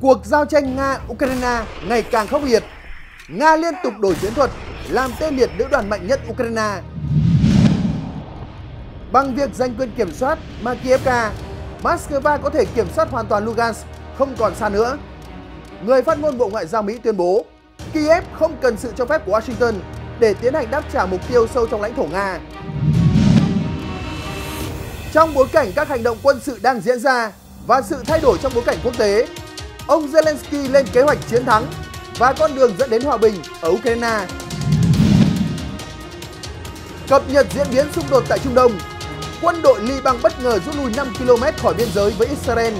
Cuộc giao tranh Nga-Ukraine ngày càng khốc liệt. Nga liên tục đổi chiến thuật, làm tê liệt lữ đoàn mạnh nhất Ukraine. Bằng việc giành quyền kiểm soát Makiivka, Moscow có thể kiểm soát hoàn toàn Lugansk, không còn xa nữa. Người phát ngôn Bộ Ngoại giao Mỹ tuyên bố, Kiev không cần sự cho phép của Washington để tiến hành đáp trả mục tiêu sâu trong lãnh thổ Nga. Trong bối cảnh các hành động quân sự đang diễn ra và sự thay đổi trong bối cảnh quốc tế, Ông Zelensky lên kế hoạch chiến thắng và con đường dẫn đến hòa bình ở Ukraine. Cập nhật diễn biến xung đột tại Trung Đông. Quân đội Liban bất ngờ rút lui 5 km khỏi biên giới với Israel.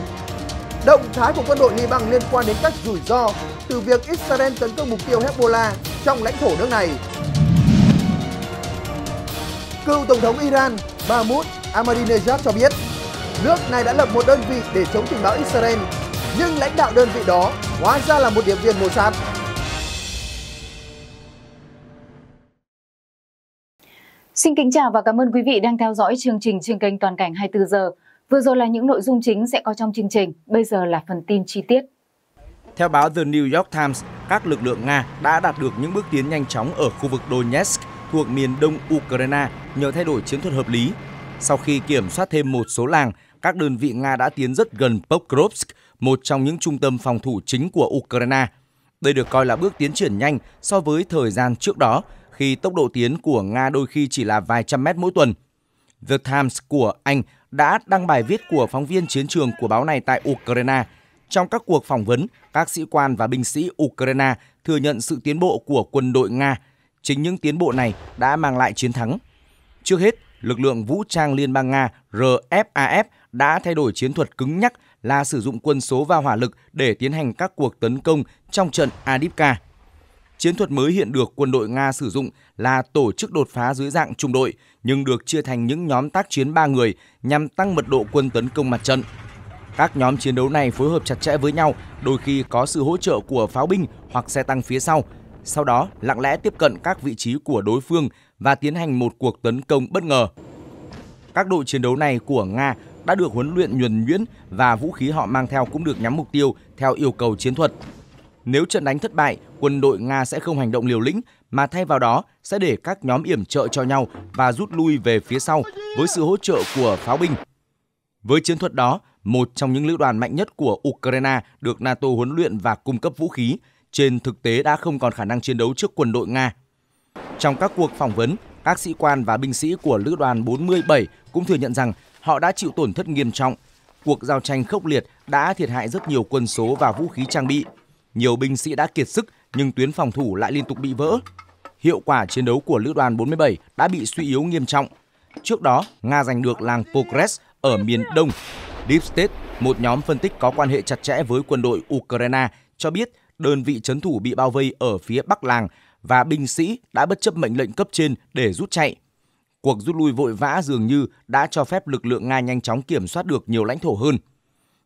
Động thái của quân đội Liban liên quan đến các rủi ro từ việc Israel tấn công mục tiêu Hezbollah trong lãnh thổ nước này. Cựu Tổng thống Iran Mahmoud Ahmadinejad cho biết, nước này đã lập một đơn vị để chống tình báo Israel nhưng lãnh đạo đơn vị đó hóa ra là một điệp viên mô sát. Xin kính chào và cảm ơn quý vị đang theo dõi chương trình trên kênh Toàn cảnh 24 giờ. Vừa rồi là những nội dung chính sẽ có trong chương trình, bây giờ là phần tin chi tiết. Theo báo The New York Times, các lực lượng Nga đã đạt được những bước tiến nhanh chóng ở khu vực Donetsk thuộc miền đông Ukraine nhờ thay đổi chiến thuật hợp lý. Sau khi kiểm soát thêm một số làng, các đơn vị Nga đã tiến rất gần Pokrovsk, một trong những trung tâm phòng thủ chính của Ukraine. Đây được coi là bước tiến triển nhanh so với thời gian trước đó, khi tốc độ tiến của Nga đôi khi chỉ là vài trăm mét mỗi tuần. The Times của Anh đã đăng bài viết của phóng viên chiến trường của báo này tại Ukraine. Trong các cuộc phỏng vấn, các sĩ quan và binh sĩ Ukraine thừa nhận sự tiến bộ của quân đội Nga. Chính những tiến bộ này đã mang lại chiến thắng. Trước hết, lực lượng vũ trang Liên bang Nga RFAF đã thay đổi chiến thuật cứng nhắc là sử dụng quân số và hỏa lực để tiến hành các cuộc tấn công trong trận Adipka. Chiến thuật mới hiện được quân đội Nga sử dụng là tổ chức đột phá dưới dạng trung đội nhưng được chia thành những nhóm tác chiến 3 người nhằm tăng mật độ quân tấn công mặt trận. Các nhóm chiến đấu này phối hợp chặt chẽ với nhau, đôi khi có sự hỗ trợ của pháo binh hoặc xe tăng phía sau. Sau đó, lặng lẽ tiếp cận các vị trí của đối phương và tiến hành một cuộc tấn công bất ngờ. Các đội chiến đấu này của Nga đã được huấn luyện nhuần nhuyễn và vũ khí họ mang theo cũng được nhắm mục tiêu theo yêu cầu chiến thuật. Nếu trận đánh thất bại, quân đội Nga sẽ không hành động liều lĩnh mà thay vào đó sẽ để các nhóm yểm trợ cho nhau và rút lui về phía sau với sự hỗ trợ của pháo binh. Với chiến thuật đó, một trong những lữ đoàn mạnh nhất của Ukraine được NATO huấn luyện và cung cấp vũ khí, trên thực tế đã không còn khả năng chiến đấu trước quân đội Nga. Trong các cuộc phỏng vấn, các sĩ quan và binh sĩ của lữ đoàn 47 cũng thừa nhận rằng họ đã chịu tổn thất nghiêm trọng. Cuộc giao tranh khốc liệt đã thiệt hại rất nhiều quân số và vũ khí trang bị. Nhiều binh sĩ đã kiệt sức nhưng tuyến phòng thủ lại liên tục bị vỡ. Hiệu quả chiến đấu của lữ đoàn 47 đã bị suy yếu nghiêm trọng. Trước đó, Nga giành được làng Pokres ở miền đông. Deep State, một nhóm phân tích có quan hệ chặt chẽ với quân đội Ukraine, cho biết đơn vị chấn thủ bị bao vây ở phía bắc làng và binh sĩ đã bất chấp mệnh lệnh cấp trên để rút chạy cuộc rút lui vội vã dường như đã cho phép lực lượng Nga nhanh chóng kiểm soát được nhiều lãnh thổ hơn.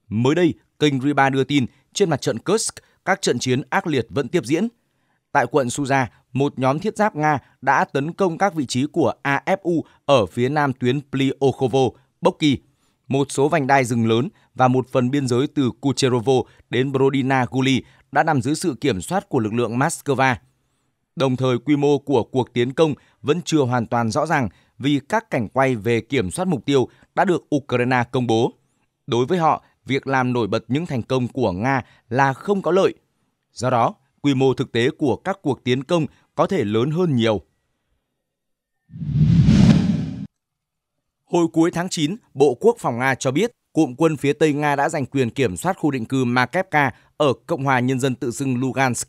Mới đây, kênh Riba đưa tin trên mặt trận Kursk, các trận chiến ác liệt vẫn tiếp diễn. Tại quận Suza, một nhóm thiết giáp Nga đã tấn công các vị trí của AFU ở phía nam tuyến Pliokhovo, Bốc một số vành đai rừng lớn và một phần biên giới từ Kucherovo đến Brodina Guli đã nằm dưới sự kiểm soát của lực lượng Moscow. Đồng thời, quy mô của cuộc tiến công vẫn chưa hoàn toàn rõ ràng vì các cảnh quay về kiểm soát mục tiêu đã được Ukraine công bố. Đối với họ, việc làm nổi bật những thành công của Nga là không có lợi. Do đó, quy mô thực tế của các cuộc tiến công có thể lớn hơn nhiều. Hồi cuối tháng 9, Bộ Quốc phòng Nga cho biết cụm quân phía Tây Nga đã giành quyền kiểm soát khu định cư Makevka ở Cộng hòa Nhân dân tự xưng Lugansk.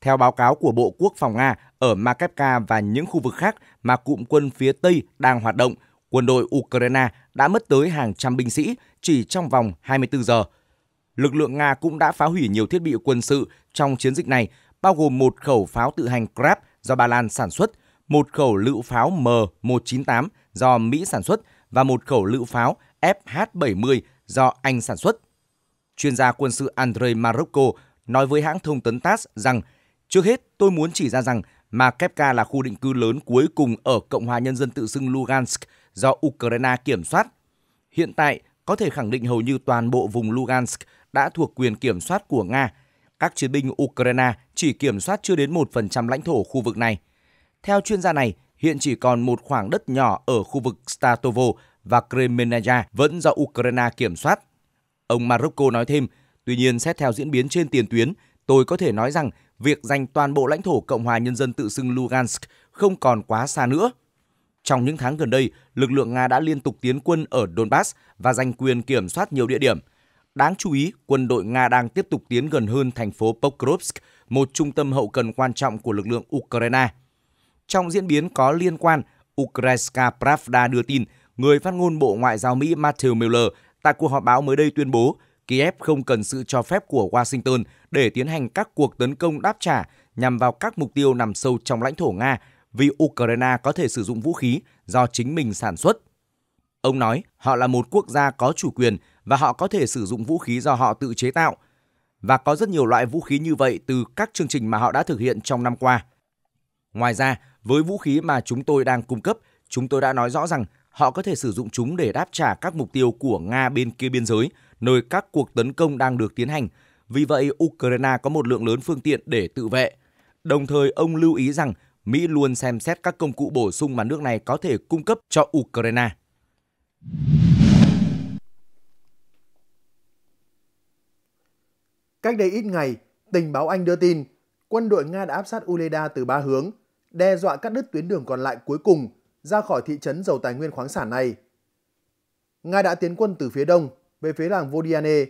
Theo báo cáo của Bộ Quốc phòng Nga, ở Makevka và những khu vực khác mà cụm quân phía Tây đang hoạt động, quân đội Ukraine đã mất tới hàng trăm binh sĩ chỉ trong vòng 24 giờ. Lực lượng Nga cũng đã phá hủy nhiều thiết bị quân sự trong chiến dịch này, bao gồm một khẩu pháo tự hành Krab do Ba Lan sản xuất, một khẩu lựu pháo M198 do Mỹ sản xuất và một khẩu lựu pháo FH70 do Anh sản xuất. Chuyên gia quân sự Andrei Marocco nói với hãng thông tấn TASS rằng Trước hết, tôi muốn chỉ ra rằng mà Kepka là khu định cư lớn cuối cùng ở Cộng hòa Nhân dân tự xưng Lugansk do Ukraine kiểm soát. Hiện tại, có thể khẳng định hầu như toàn bộ vùng Lugansk đã thuộc quyền kiểm soát của Nga. Các chiến binh Ukraine chỉ kiểm soát chưa đến 1% lãnh thổ khu vực này. Theo chuyên gia này, hiện chỉ còn một khoảng đất nhỏ ở khu vực Statovo và Kremenaya vẫn do Ukraine kiểm soát. Ông Marocco nói thêm, tuy nhiên xét theo diễn biến trên tiền tuyến, tôi có thể nói rằng việc giành toàn bộ lãnh thổ Cộng hòa Nhân dân tự xưng Lugansk không còn quá xa nữa. Trong những tháng gần đây, lực lượng Nga đã liên tục tiến quân ở Donbass và giành quyền kiểm soát nhiều địa điểm. Đáng chú ý, quân đội Nga đang tiếp tục tiến gần hơn thành phố Pokrovsk, một trung tâm hậu cần quan trọng của lực lượng Ukraine. Trong diễn biến có liên quan, Ukrainska Pravda đưa tin, người phát ngôn Bộ Ngoại giao Mỹ Matthew Miller tại cuộc họp báo mới đây tuyên bố Kiev không cần sự cho phép của Washington để tiến hành các cuộc tấn công đáp trả nhằm vào các mục tiêu nằm sâu trong lãnh thổ Nga vì Ukraine có thể sử dụng vũ khí do chính mình sản xuất. Ông nói họ là một quốc gia có chủ quyền và họ có thể sử dụng vũ khí do họ tự chế tạo. Và có rất nhiều loại vũ khí như vậy từ các chương trình mà họ đã thực hiện trong năm qua. Ngoài ra, với vũ khí mà chúng tôi đang cung cấp, chúng tôi đã nói rõ rằng họ có thể sử dụng chúng để đáp trả các mục tiêu của Nga bên kia biên giới, nơi các cuộc tấn công đang được tiến hành vì vậy, Ukraine có một lượng lớn phương tiện để tự vệ. Đồng thời, ông lưu ý rằng Mỹ luôn xem xét các công cụ bổ sung mà nước này có thể cung cấp cho Ukraine. Cách đây ít ngày, tình báo Anh đưa tin quân đội Nga đã áp sát Uleda từ ba hướng, đe dọa cắt đứt tuyến đường còn lại cuối cùng ra khỏi thị trấn giàu tài nguyên khoáng sản này. Nga đã tiến quân từ phía đông về phía làng Vodiane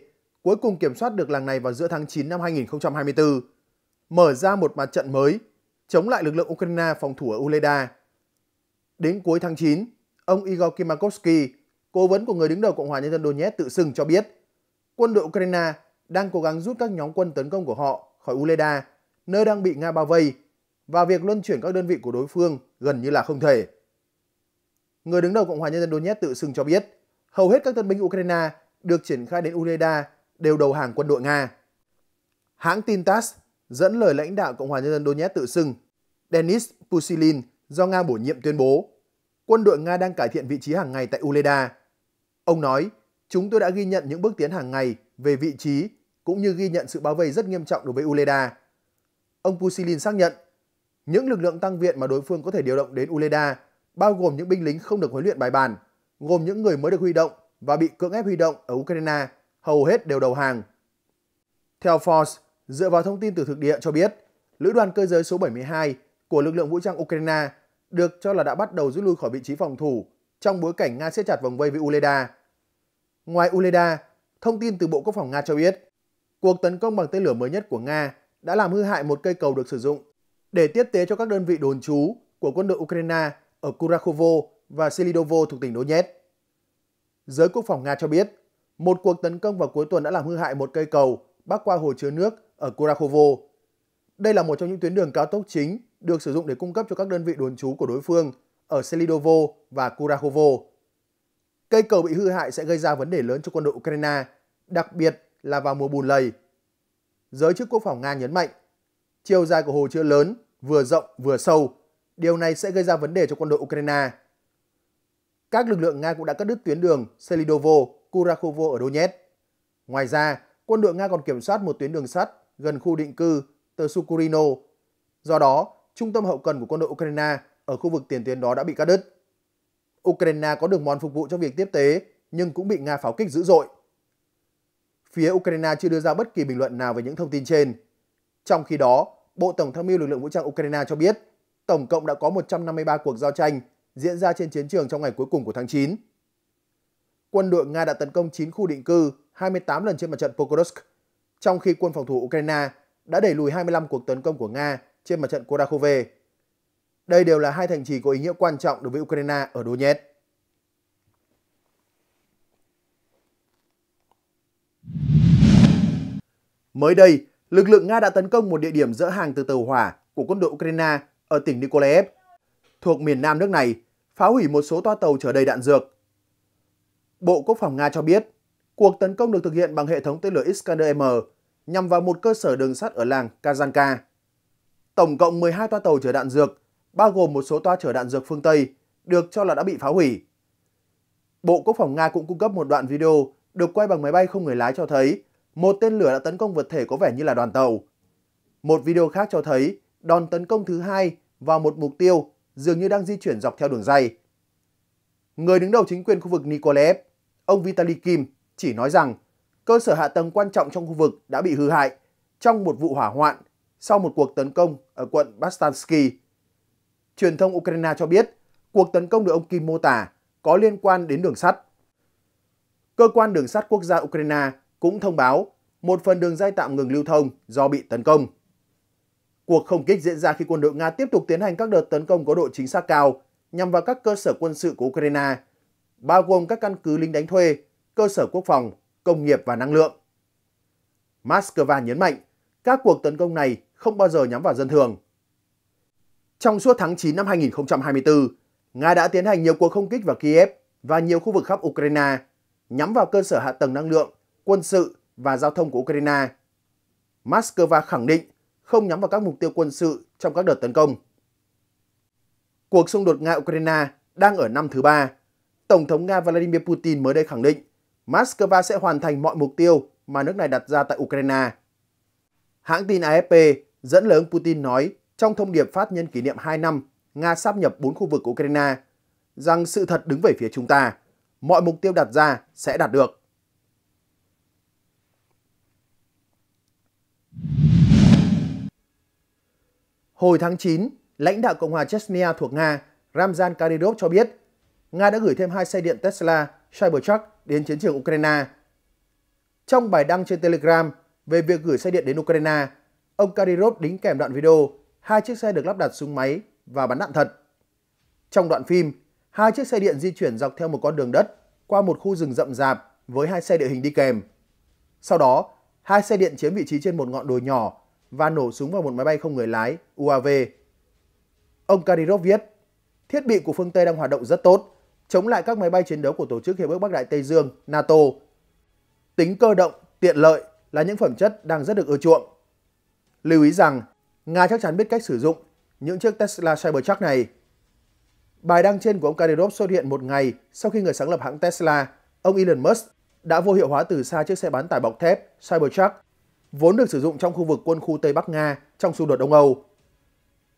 cuối cùng kiểm soát được làng này vào giữa tháng 9 năm 2024, mở ra một mặt trận mới chống lại lực lượng Ukraine phòng thủ ở Uleda. Đến cuối tháng 9, ông Igor Kimakovsky, cố vấn của người đứng đầu Cộng hòa Nhân dân Donetsk tự xưng cho biết, quân đội Ukraine đang cố gắng rút các nhóm quân tấn công của họ khỏi Uleda, nơi đang bị Nga bao vây, và việc luân chuyển các đơn vị của đối phương gần như là không thể. Người đứng đầu Cộng hòa Nhân dân Donetsk tự xưng cho biết, hầu hết các tân binh Ukraine được triển khai đến Uleda đều đầu hàng quân đội Nga. Hãng tin TASS dẫn lời lãnh đạo Cộng hòa Nhân dân Donetsk tự xưng Denis Pusilin do Nga bổ nhiệm tuyên bố quân đội Nga đang cải thiện vị trí hàng ngày tại Uleda. Ông nói, chúng tôi đã ghi nhận những bước tiến hàng ngày về vị trí cũng như ghi nhận sự bao vây rất nghiêm trọng đối với Uleda. Ông Pusilin xác nhận, những lực lượng tăng viện mà đối phương có thể điều động đến Uleda bao gồm những binh lính không được huấn luyện bài bản, gồm những người mới được huy động và bị cưỡng ép huy động ở Ukraine hầu hết đều đầu hàng. Theo Forbes, dựa vào thông tin từ thực địa cho biết, lữ đoàn cơ giới số 72 của lực lượng vũ trang Ukraine được cho là đã bắt đầu rút lui khỏi vị trí phòng thủ trong bối cảnh Nga siết chặt vòng vây với Uleda. Ngoài Uleda, thông tin từ Bộ Quốc phòng Nga cho biết, cuộc tấn công bằng tên lửa mới nhất của Nga đã làm hư hại một cây cầu được sử dụng để tiếp tế cho các đơn vị đồn trú của quân đội Ukraine ở Kurakhovo và Selidovo thuộc tỉnh Donetsk. Giới quốc phòng Nga cho biết, một cuộc tấn công vào cuối tuần đã làm hư hại một cây cầu bắc qua hồ chứa nước ở Kurakovo. Đây là một trong những tuyến đường cao tốc chính được sử dụng để cung cấp cho các đơn vị đồn trú của đối phương ở Selidovo và Kurakovo. Cây cầu bị hư hại sẽ gây ra vấn đề lớn cho quân đội Ukraine, đặc biệt là vào mùa bùn lầy. Giới chức quốc phòng Nga nhấn mạnh, chiều dài của hồ chứa lớn, vừa rộng vừa sâu. Điều này sẽ gây ra vấn đề cho quân đội Ukraine. Các lực lượng Nga cũng đã cắt đứt tuyến đường Selidovo Kurakovo ở Donetsk. Ngoài ra, quân đội Nga còn kiểm soát một tuyến đường sắt gần khu định cư Tersukurino. Do đó, trung tâm hậu cần của quân đội Ukraine ở khu vực tiền tuyến đó đã bị cắt đứt. Ukraine có đường mòn phục vụ cho việc tiếp tế nhưng cũng bị Nga pháo kích dữ dội. Phía Ukraine chưa đưa ra bất kỳ bình luận nào về những thông tin trên. Trong khi đó, Bộ Tổng tham mưu lực lượng vũ trang Ukraine cho biết tổng cộng đã có 153 cuộc giao tranh diễn ra trên chiến trường trong ngày cuối cùng của tháng 9 quân đội Nga đã tấn công 9 khu định cư 28 lần trên mặt trận Pokrovsk, trong khi quân phòng thủ Ukraine đã đẩy lùi 25 cuộc tấn công của Nga trên mặt trận Korakove. Đây đều là hai thành trì có ý nghĩa quan trọng đối với Ukraine ở Donetsk. Mới đây, lực lượng Nga đã tấn công một địa điểm dỡ hàng từ tàu hỏa của quân đội Ukraine ở tỉnh Nikolaev, thuộc miền nam nước này, phá hủy một số toa tàu chở đầy đạn dược Bộ Quốc phòng Nga cho biết, cuộc tấn công được thực hiện bằng hệ thống tên lửa Iskander-M nhằm vào một cơ sở đường sắt ở làng Kazanka. Tổng cộng 12 toa tàu chở đạn dược, bao gồm một số toa chở đạn dược phương Tây, được cho là đã bị phá hủy. Bộ Quốc phòng Nga cũng cung cấp một đoạn video được quay bằng máy bay không người lái cho thấy một tên lửa đã tấn công vật thể có vẻ như là đoàn tàu. Một video khác cho thấy đòn tấn công thứ hai vào một mục tiêu dường như đang di chuyển dọc theo đường dây. Người đứng đầu chính quyền khu vực Nikolaev ông Vitaly Kim chỉ nói rằng cơ sở hạ tầng quan trọng trong khu vực đã bị hư hại trong một vụ hỏa hoạn sau một cuộc tấn công ở quận Bastansky. Truyền thông Ukraine cho biết cuộc tấn công được ông Kim mô tả có liên quan đến đường sắt. Cơ quan đường sắt quốc gia Ukraine cũng thông báo một phần đường dây tạm ngừng lưu thông do bị tấn công. Cuộc không kích diễn ra khi quân đội Nga tiếp tục tiến hành các đợt tấn công có độ chính xác cao nhằm vào các cơ sở quân sự của Ukraine bao gồm các căn cứ lính đánh thuê, cơ sở quốc phòng, công nghiệp và năng lượng. Moscow nhấn mạnh các cuộc tấn công này không bao giờ nhắm vào dân thường. Trong suốt tháng 9 năm 2024, Nga đã tiến hành nhiều cuộc không kích vào Kiev và nhiều khu vực khắp Ukraine, nhắm vào cơ sở hạ tầng năng lượng, quân sự và giao thông của Ukraine. Moscow khẳng định không nhắm vào các mục tiêu quân sự trong các đợt tấn công. Cuộc xung đột Nga-Ukraine đang ở năm thứ ba Tổng thống Nga Vladimir Putin mới đây khẳng định Moscow sẽ hoàn thành mọi mục tiêu mà nước này đặt ra tại Ukraine. Hãng tin AFP dẫn lời ông Putin nói trong thông điệp phát nhân kỷ niệm 2 năm Nga sáp nhập 4 khu vực của Ukraine rằng sự thật đứng về phía chúng ta, mọi mục tiêu đặt ra sẽ đạt được. Hồi tháng 9, lãnh đạo Cộng hòa Chechnya thuộc Nga Ramzan Kadyrov cho biết Nga đã gửi thêm hai xe điện Tesla Cybertruck đến chiến trường Ukraine. Trong bài đăng trên Telegram về việc gửi xe điện đến Ukraine, ông Kadyrov đính kèm đoạn video hai chiếc xe được lắp đặt súng máy và bắn đạn thật. Trong đoạn phim, hai chiếc xe điện di chuyển dọc theo một con đường đất qua một khu rừng rậm rạp với hai xe địa hình đi kèm. Sau đó, hai xe điện chiếm vị trí trên một ngọn đồi nhỏ và nổ súng vào một máy bay không người lái UAV. Ông Kadyrov viết, thiết bị của phương Tây đang hoạt động rất tốt, chống lại các máy bay chiến đấu của Tổ chức Hiệp ước Bắc Đại Tây Dương NATO. Tính cơ động, tiện lợi là những phẩm chất đang rất được ưa chuộng. Lưu ý rằng, Nga chắc chắn biết cách sử dụng những chiếc Tesla Cybertruck này. Bài đăng trên của ông Kadyrov xuất hiện một ngày sau khi người sáng lập hãng Tesla, ông Elon Musk, đã vô hiệu hóa từ xa chiếc xe bán tải bọc thép Cybertruck, vốn được sử dụng trong khu vực quân khu Tây Bắc Nga trong xung đột Đông Âu.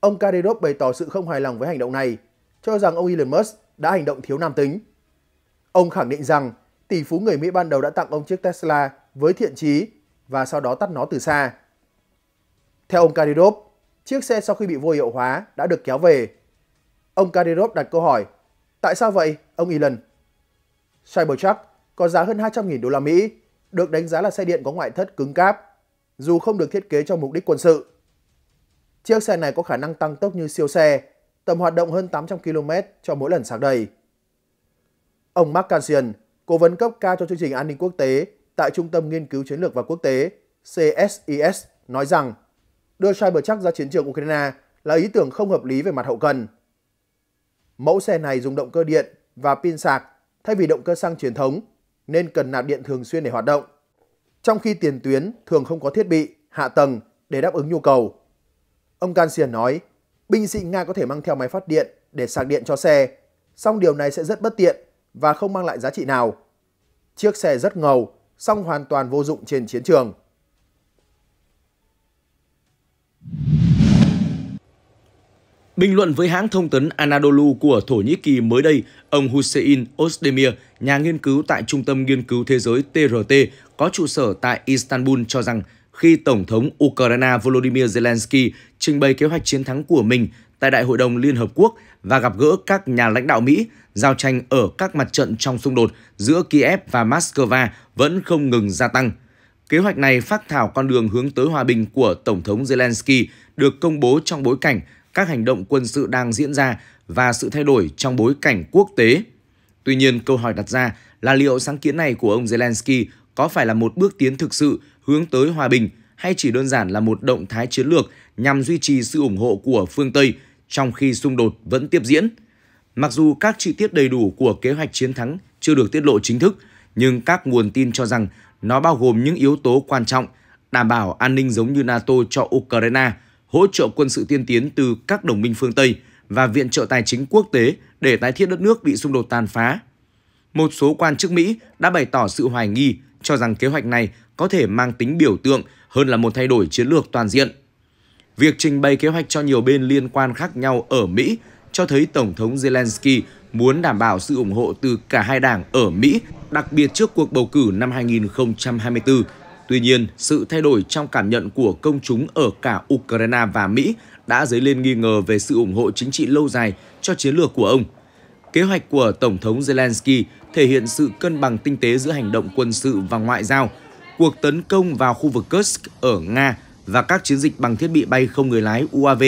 Ông Kadyrov bày tỏ sự không hài lòng với hành động này, cho rằng ông Elon Musk đã hành động thiếu nam tính. Ông khẳng định rằng tỷ phú người Mỹ ban đầu đã tặng ông chiếc Tesla với thiện chí và sau đó tắt nó từ xa. Theo ông Kadyrov, chiếc xe sau khi bị vô hiệu hóa đã được kéo về. Ông Kadyrov đặt câu hỏi, tại sao vậy, ông Elon? Cybertruck có giá hơn 200.000 đô la Mỹ, được đánh giá là xe điện có ngoại thất cứng cáp, dù không được thiết kế cho mục đích quân sự. Chiếc xe này có khả năng tăng tốc như siêu xe tầm hoạt động hơn 800 km cho mỗi lần sạc đầy. Ông Mark Cansian, cố vấn cấp cao cho chương trình an ninh quốc tế tại Trung tâm Nghiên cứu Chiến lược và Quốc tế CSIS e nói rằng đưa Cybertruck ra chiến trường Ukraine là ý tưởng không hợp lý về mặt hậu cần. Mẫu xe này dùng động cơ điện và pin sạc thay vì động cơ xăng truyền thống nên cần nạp điện thường xuyên để hoạt động, trong khi tiền tuyến thường không có thiết bị, hạ tầng để đáp ứng nhu cầu. Ông Cansian nói, binh sĩ Nga có thể mang theo máy phát điện để sạc điện cho xe, song điều này sẽ rất bất tiện và không mang lại giá trị nào. Chiếc xe rất ngầu, song hoàn toàn vô dụng trên chiến trường. Bình luận với hãng thông tấn Anadolu của Thổ Nhĩ Kỳ mới đây, ông Hussein Özdemir, nhà nghiên cứu tại Trung tâm Nghiên cứu Thế giới TRT có trụ sở tại Istanbul cho rằng khi Tổng thống Ukraine Volodymyr Zelensky trình bày kế hoạch chiến thắng của mình tại Đại hội đồng Liên Hợp Quốc và gặp gỡ các nhà lãnh đạo Mỹ, giao tranh ở các mặt trận trong xung đột giữa Kiev và Moscow vẫn không ngừng gia tăng. Kế hoạch này phát thảo con đường hướng tới hòa bình của Tổng thống Zelensky được công bố trong bối cảnh các hành động quân sự đang diễn ra và sự thay đổi trong bối cảnh quốc tế. Tuy nhiên, câu hỏi đặt ra là liệu sáng kiến này của ông Zelensky có phải là một bước tiến thực sự hướng tới hòa bình hay chỉ đơn giản là một động thái chiến lược nhằm duy trì sự ủng hộ của phương Tây trong khi xung đột vẫn tiếp diễn. Mặc dù các chi tiết đầy đủ của kế hoạch chiến thắng chưa được tiết lộ chính thức, nhưng các nguồn tin cho rằng nó bao gồm những yếu tố quan trọng đảm bảo an ninh giống như NATO cho Ukraine, hỗ trợ quân sự tiên tiến từ các đồng minh phương Tây và viện trợ tài chính quốc tế để tái thiết đất nước bị xung đột tàn phá. Một số quan chức Mỹ đã bày tỏ sự hoài nghi cho rằng kế hoạch này có thể mang tính biểu tượng hơn là một thay đổi chiến lược toàn diện. Việc trình bày kế hoạch cho nhiều bên liên quan khác nhau ở Mỹ cho thấy Tổng thống Zelensky muốn đảm bảo sự ủng hộ từ cả hai đảng ở Mỹ, đặc biệt trước cuộc bầu cử năm 2024. Tuy nhiên, sự thay đổi trong cảm nhận của công chúng ở cả Ukraine và Mỹ đã dấy lên nghi ngờ về sự ủng hộ chính trị lâu dài cho chiến lược của ông. Kế hoạch của Tổng thống Zelensky thể hiện sự cân bằng tinh tế giữa hành động quân sự và ngoại giao – cuộc tấn công vào khu vực Kursk ở Nga và các chiến dịch bằng thiết bị bay không người lái UAV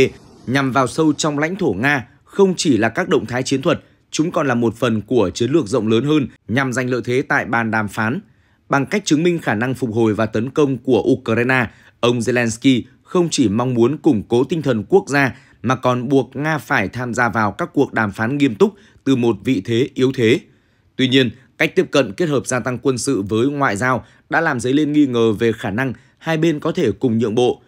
nhằm vào sâu trong lãnh thổ Nga không chỉ là các động thái chiến thuật, chúng còn là một phần của chiến lược rộng lớn hơn nhằm giành lợi thế tại bàn đàm phán. Bằng cách chứng minh khả năng phục hồi và tấn công của Ukraine, ông Zelensky không chỉ mong muốn củng cố tinh thần quốc gia mà còn buộc Nga phải tham gia vào các cuộc đàm phán nghiêm túc từ một vị thế yếu thế. Tuy nhiên, Cách tiếp cận kết hợp gia tăng quân sự với ngoại giao đã làm dấy lên nghi ngờ về khả năng hai bên có thể cùng nhượng bộ.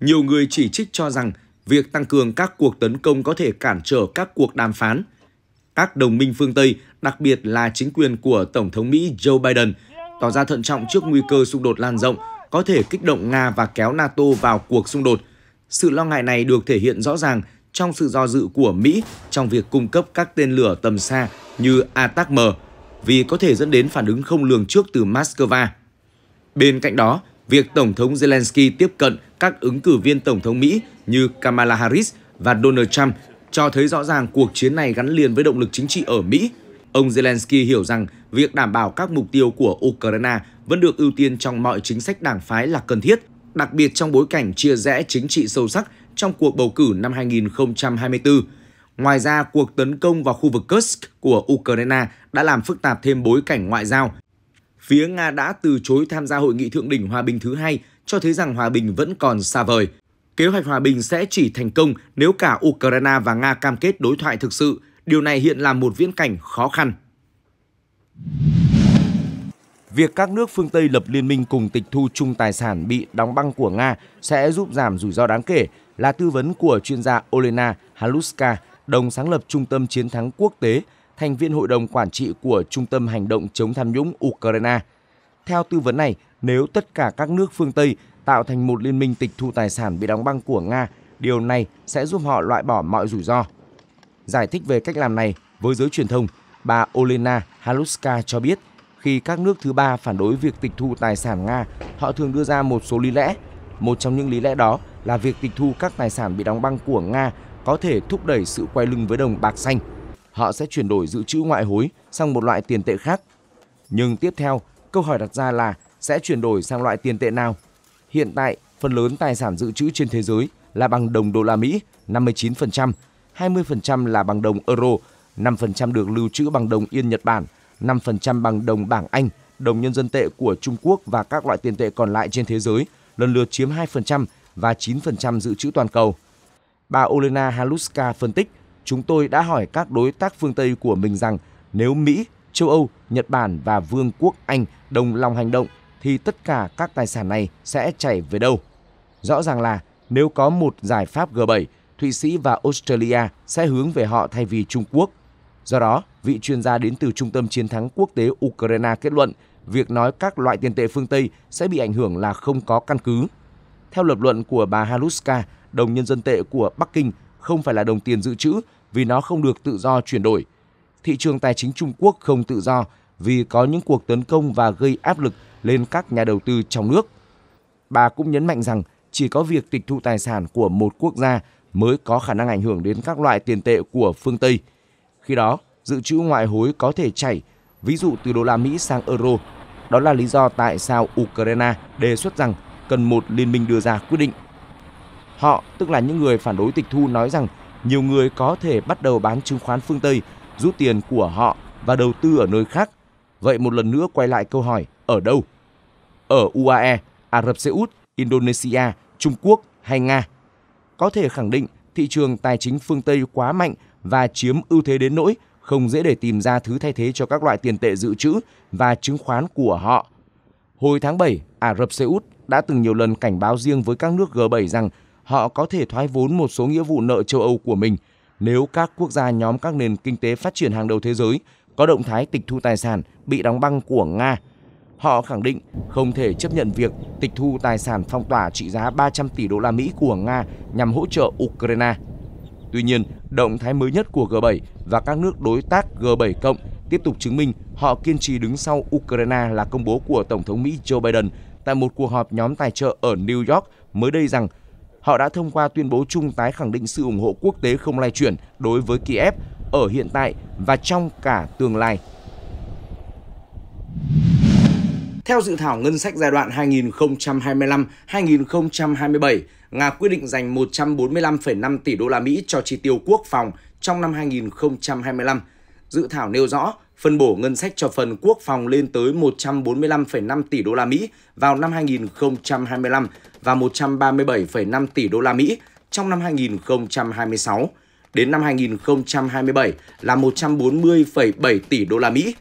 Nhiều người chỉ trích cho rằng việc tăng cường các cuộc tấn công có thể cản trở các cuộc đàm phán. Các đồng minh phương Tây, đặc biệt là chính quyền của Tổng thống Mỹ Joe Biden, tỏ ra thận trọng trước nguy cơ xung đột lan rộng, có thể kích động Nga và kéo NATO vào cuộc xung đột. Sự lo ngại này được thể hiện rõ ràng trong sự do dự của Mỹ trong việc cung cấp các tên lửa tầm xa như ATACMS vì có thể dẫn đến phản ứng không lường trước từ Moscow. Bên cạnh đó, việc Tổng thống Zelensky tiếp cận các ứng cử viên Tổng thống Mỹ như Kamala Harris và Donald Trump cho thấy rõ ràng cuộc chiến này gắn liền với động lực chính trị ở Mỹ. Ông Zelensky hiểu rằng việc đảm bảo các mục tiêu của Ukraine vẫn được ưu tiên trong mọi chính sách đảng phái là cần thiết, đặc biệt trong bối cảnh chia rẽ chính trị sâu sắc trong cuộc bầu cử năm 2024 Ngoài ra, cuộc tấn công vào khu vực Kursk của Ukraine đã làm phức tạp thêm bối cảnh ngoại giao. Phía Nga đã từ chối tham gia hội nghị thượng đỉnh hòa bình thứ hai, cho thấy rằng hòa bình vẫn còn xa vời. Kế hoạch hòa bình sẽ chỉ thành công nếu cả Ukraine và Nga cam kết đối thoại thực sự. Điều này hiện là một viễn cảnh khó khăn. Việc các nước phương Tây lập liên minh cùng tịch thu chung tài sản bị đóng băng của Nga sẽ giúp giảm rủi ro đáng kể là tư vấn của chuyên gia Olena Haluska, đồng sáng lập Trung tâm Chiến thắng Quốc tế, thành viên hội đồng quản trị của Trung tâm Hành động chống tham nhũng Ukraine. Theo tư vấn này, nếu tất cả các nước phương Tây tạo thành một liên minh tịch thu tài sản bị đóng băng của Nga, điều này sẽ giúp họ loại bỏ mọi rủi ro. Giải thích về cách làm này với giới truyền thông, bà Olena Haluska cho biết khi các nước thứ ba phản đối việc tịch thu tài sản Nga, họ thường đưa ra một số lý lẽ. Một trong những lý lẽ đó là việc tịch thu các tài sản bị đóng băng của Nga có thể thúc đẩy sự quay lưng với đồng bạc xanh. Họ sẽ chuyển đổi dự trữ ngoại hối sang một loại tiền tệ khác. Nhưng tiếp theo, câu hỏi đặt ra là sẽ chuyển đổi sang loại tiền tệ nào? Hiện tại, phần lớn tài sản dự trữ trên thế giới là bằng đồng đô la Mỹ 59%, 20% là bằng đồng euro, 5% được lưu trữ bằng đồng yên Nhật Bản, 5% bằng đồng bảng Anh, đồng nhân dân tệ của Trung Quốc và các loại tiền tệ còn lại trên thế giới, lần lượt chiếm 2% và 9% dự trữ toàn cầu. Bà Olena Haluska phân tích, chúng tôi đã hỏi các đối tác phương Tây của mình rằng nếu Mỹ, châu Âu, Nhật Bản và Vương quốc Anh đồng lòng hành động thì tất cả các tài sản này sẽ chảy về đâu. Rõ ràng là nếu có một giải pháp G7, Thụy Sĩ và Australia sẽ hướng về họ thay vì Trung Quốc. Do đó, vị chuyên gia đến từ Trung tâm Chiến thắng Quốc tế Ukraine kết luận việc nói các loại tiền tệ phương Tây sẽ bị ảnh hưởng là không có căn cứ. Theo lập luận của bà Haluska, đồng nhân dân tệ của Bắc Kinh không phải là đồng tiền dự trữ vì nó không được tự do chuyển đổi. Thị trường tài chính Trung Quốc không tự do vì có những cuộc tấn công và gây áp lực lên các nhà đầu tư trong nước. Bà cũng nhấn mạnh rằng chỉ có việc tịch thu tài sản của một quốc gia mới có khả năng ảnh hưởng đến các loại tiền tệ của phương Tây. Khi đó, dự trữ ngoại hối có thể chảy, ví dụ từ đô la Mỹ sang euro. Đó là lý do tại sao Ukraine đề xuất rằng cần một liên minh đưa ra quyết định Họ, tức là những người phản đối tịch thu nói rằng nhiều người có thể bắt đầu bán chứng khoán phương Tây, rút tiền của họ và đầu tư ở nơi khác. Vậy một lần nữa quay lại câu hỏi, ở đâu? Ở UAE, Ả Rập Xê Út, Indonesia, Trung Quốc hay Nga? Có thể khẳng định thị trường tài chính phương Tây quá mạnh và chiếm ưu thế đến nỗi không dễ để tìm ra thứ thay thế cho các loại tiền tệ dự trữ và chứng khoán của họ. Hồi tháng 7, Ả Rập Xê Út đã từng nhiều lần cảnh báo riêng với các nước G7 rằng họ có thể thoái vốn một số nghĩa vụ nợ châu Âu của mình nếu các quốc gia nhóm các nền kinh tế phát triển hàng đầu thế giới có động thái tịch thu tài sản bị đóng băng của Nga. Họ khẳng định không thể chấp nhận việc tịch thu tài sản phong tỏa trị giá 300 tỷ đô la Mỹ của Nga nhằm hỗ trợ Ukraine. Tuy nhiên, động thái mới nhất của G7 và các nước đối tác G7 cộng tiếp tục chứng minh họ kiên trì đứng sau Ukraine là công bố của Tổng thống Mỹ Joe Biden tại một cuộc họp nhóm tài trợ ở New York mới đây rằng họ đã thông qua tuyên bố chung tái khẳng định sự ủng hộ quốc tế không lay chuyển đối với Kiev ở hiện tại và trong cả tương lai. Theo dự thảo ngân sách giai đoạn 2025-2027, Nga quyết định dành 145,5 tỷ đô la Mỹ cho chi tiêu quốc phòng trong năm 2025. Dự thảo nêu rõ phân bổ ngân sách cho phần quốc phòng lên tới 145,5 tỷ đô la Mỹ vào năm 2025 và 137,5 tỷ đô la Mỹ trong năm 2026, đến năm 2027 là 140,7 tỷ đô la Mỹ.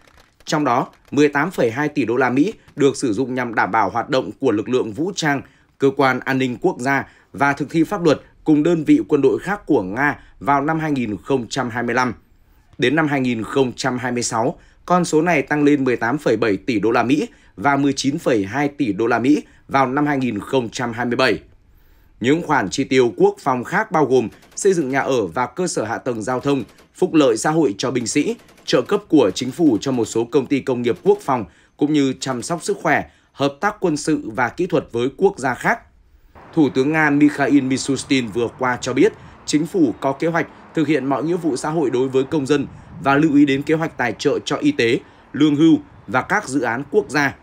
Trong đó, 18,2 tỷ đô la Mỹ được sử dụng nhằm đảm bảo hoạt động của lực lượng vũ trang, cơ quan an ninh quốc gia và thực thi pháp luật cùng đơn vị quân đội khác của Nga vào năm 2025. Đến năm 2026, con số này tăng lên 18,7 tỷ đô la Mỹ và 19,2 tỷ đô la Mỹ vào năm 2027. Những khoản chi tiêu quốc phòng khác bao gồm xây dựng nhà ở và cơ sở hạ tầng giao thông, phúc lợi xã hội cho binh sĩ, trợ cấp của chính phủ cho một số công ty công nghiệp quốc phòng cũng như chăm sóc sức khỏe, hợp tác quân sự và kỹ thuật với quốc gia khác. Thủ tướng Nga Mikhail Mishustin vừa qua cho biết chính phủ có kế hoạch thực hiện mọi nghĩa vụ xã hội đối với công dân và lưu ý đến kế hoạch tài trợ cho y tế, lương hưu và các dự án quốc gia.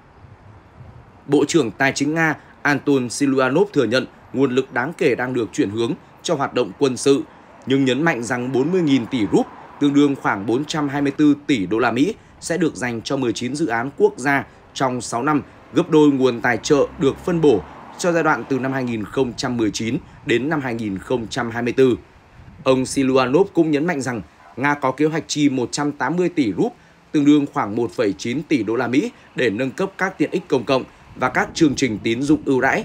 Bộ trưởng Tài chính Nga Anton Siluanov thừa nhận nguồn lực đáng kể đang được chuyển hướng cho hoạt động quân sự, nhưng nhấn mạnh rằng 40.000 tỷ rúp, tương đương khoảng 424 tỷ đô la Mỹ, sẽ được dành cho 19 dự án quốc gia trong 6 năm, gấp đôi nguồn tài trợ được phân bổ cho giai đoạn từ năm 2019 đến năm 2024. Ông Siluanov cũng nhấn mạnh rằng Nga có kế hoạch chi 180 tỷ rúp, tương đương khoảng 1,9 tỷ đô la Mỹ để nâng cấp các tiện ích công cộng và các chương trình tín dụng ưu đãi.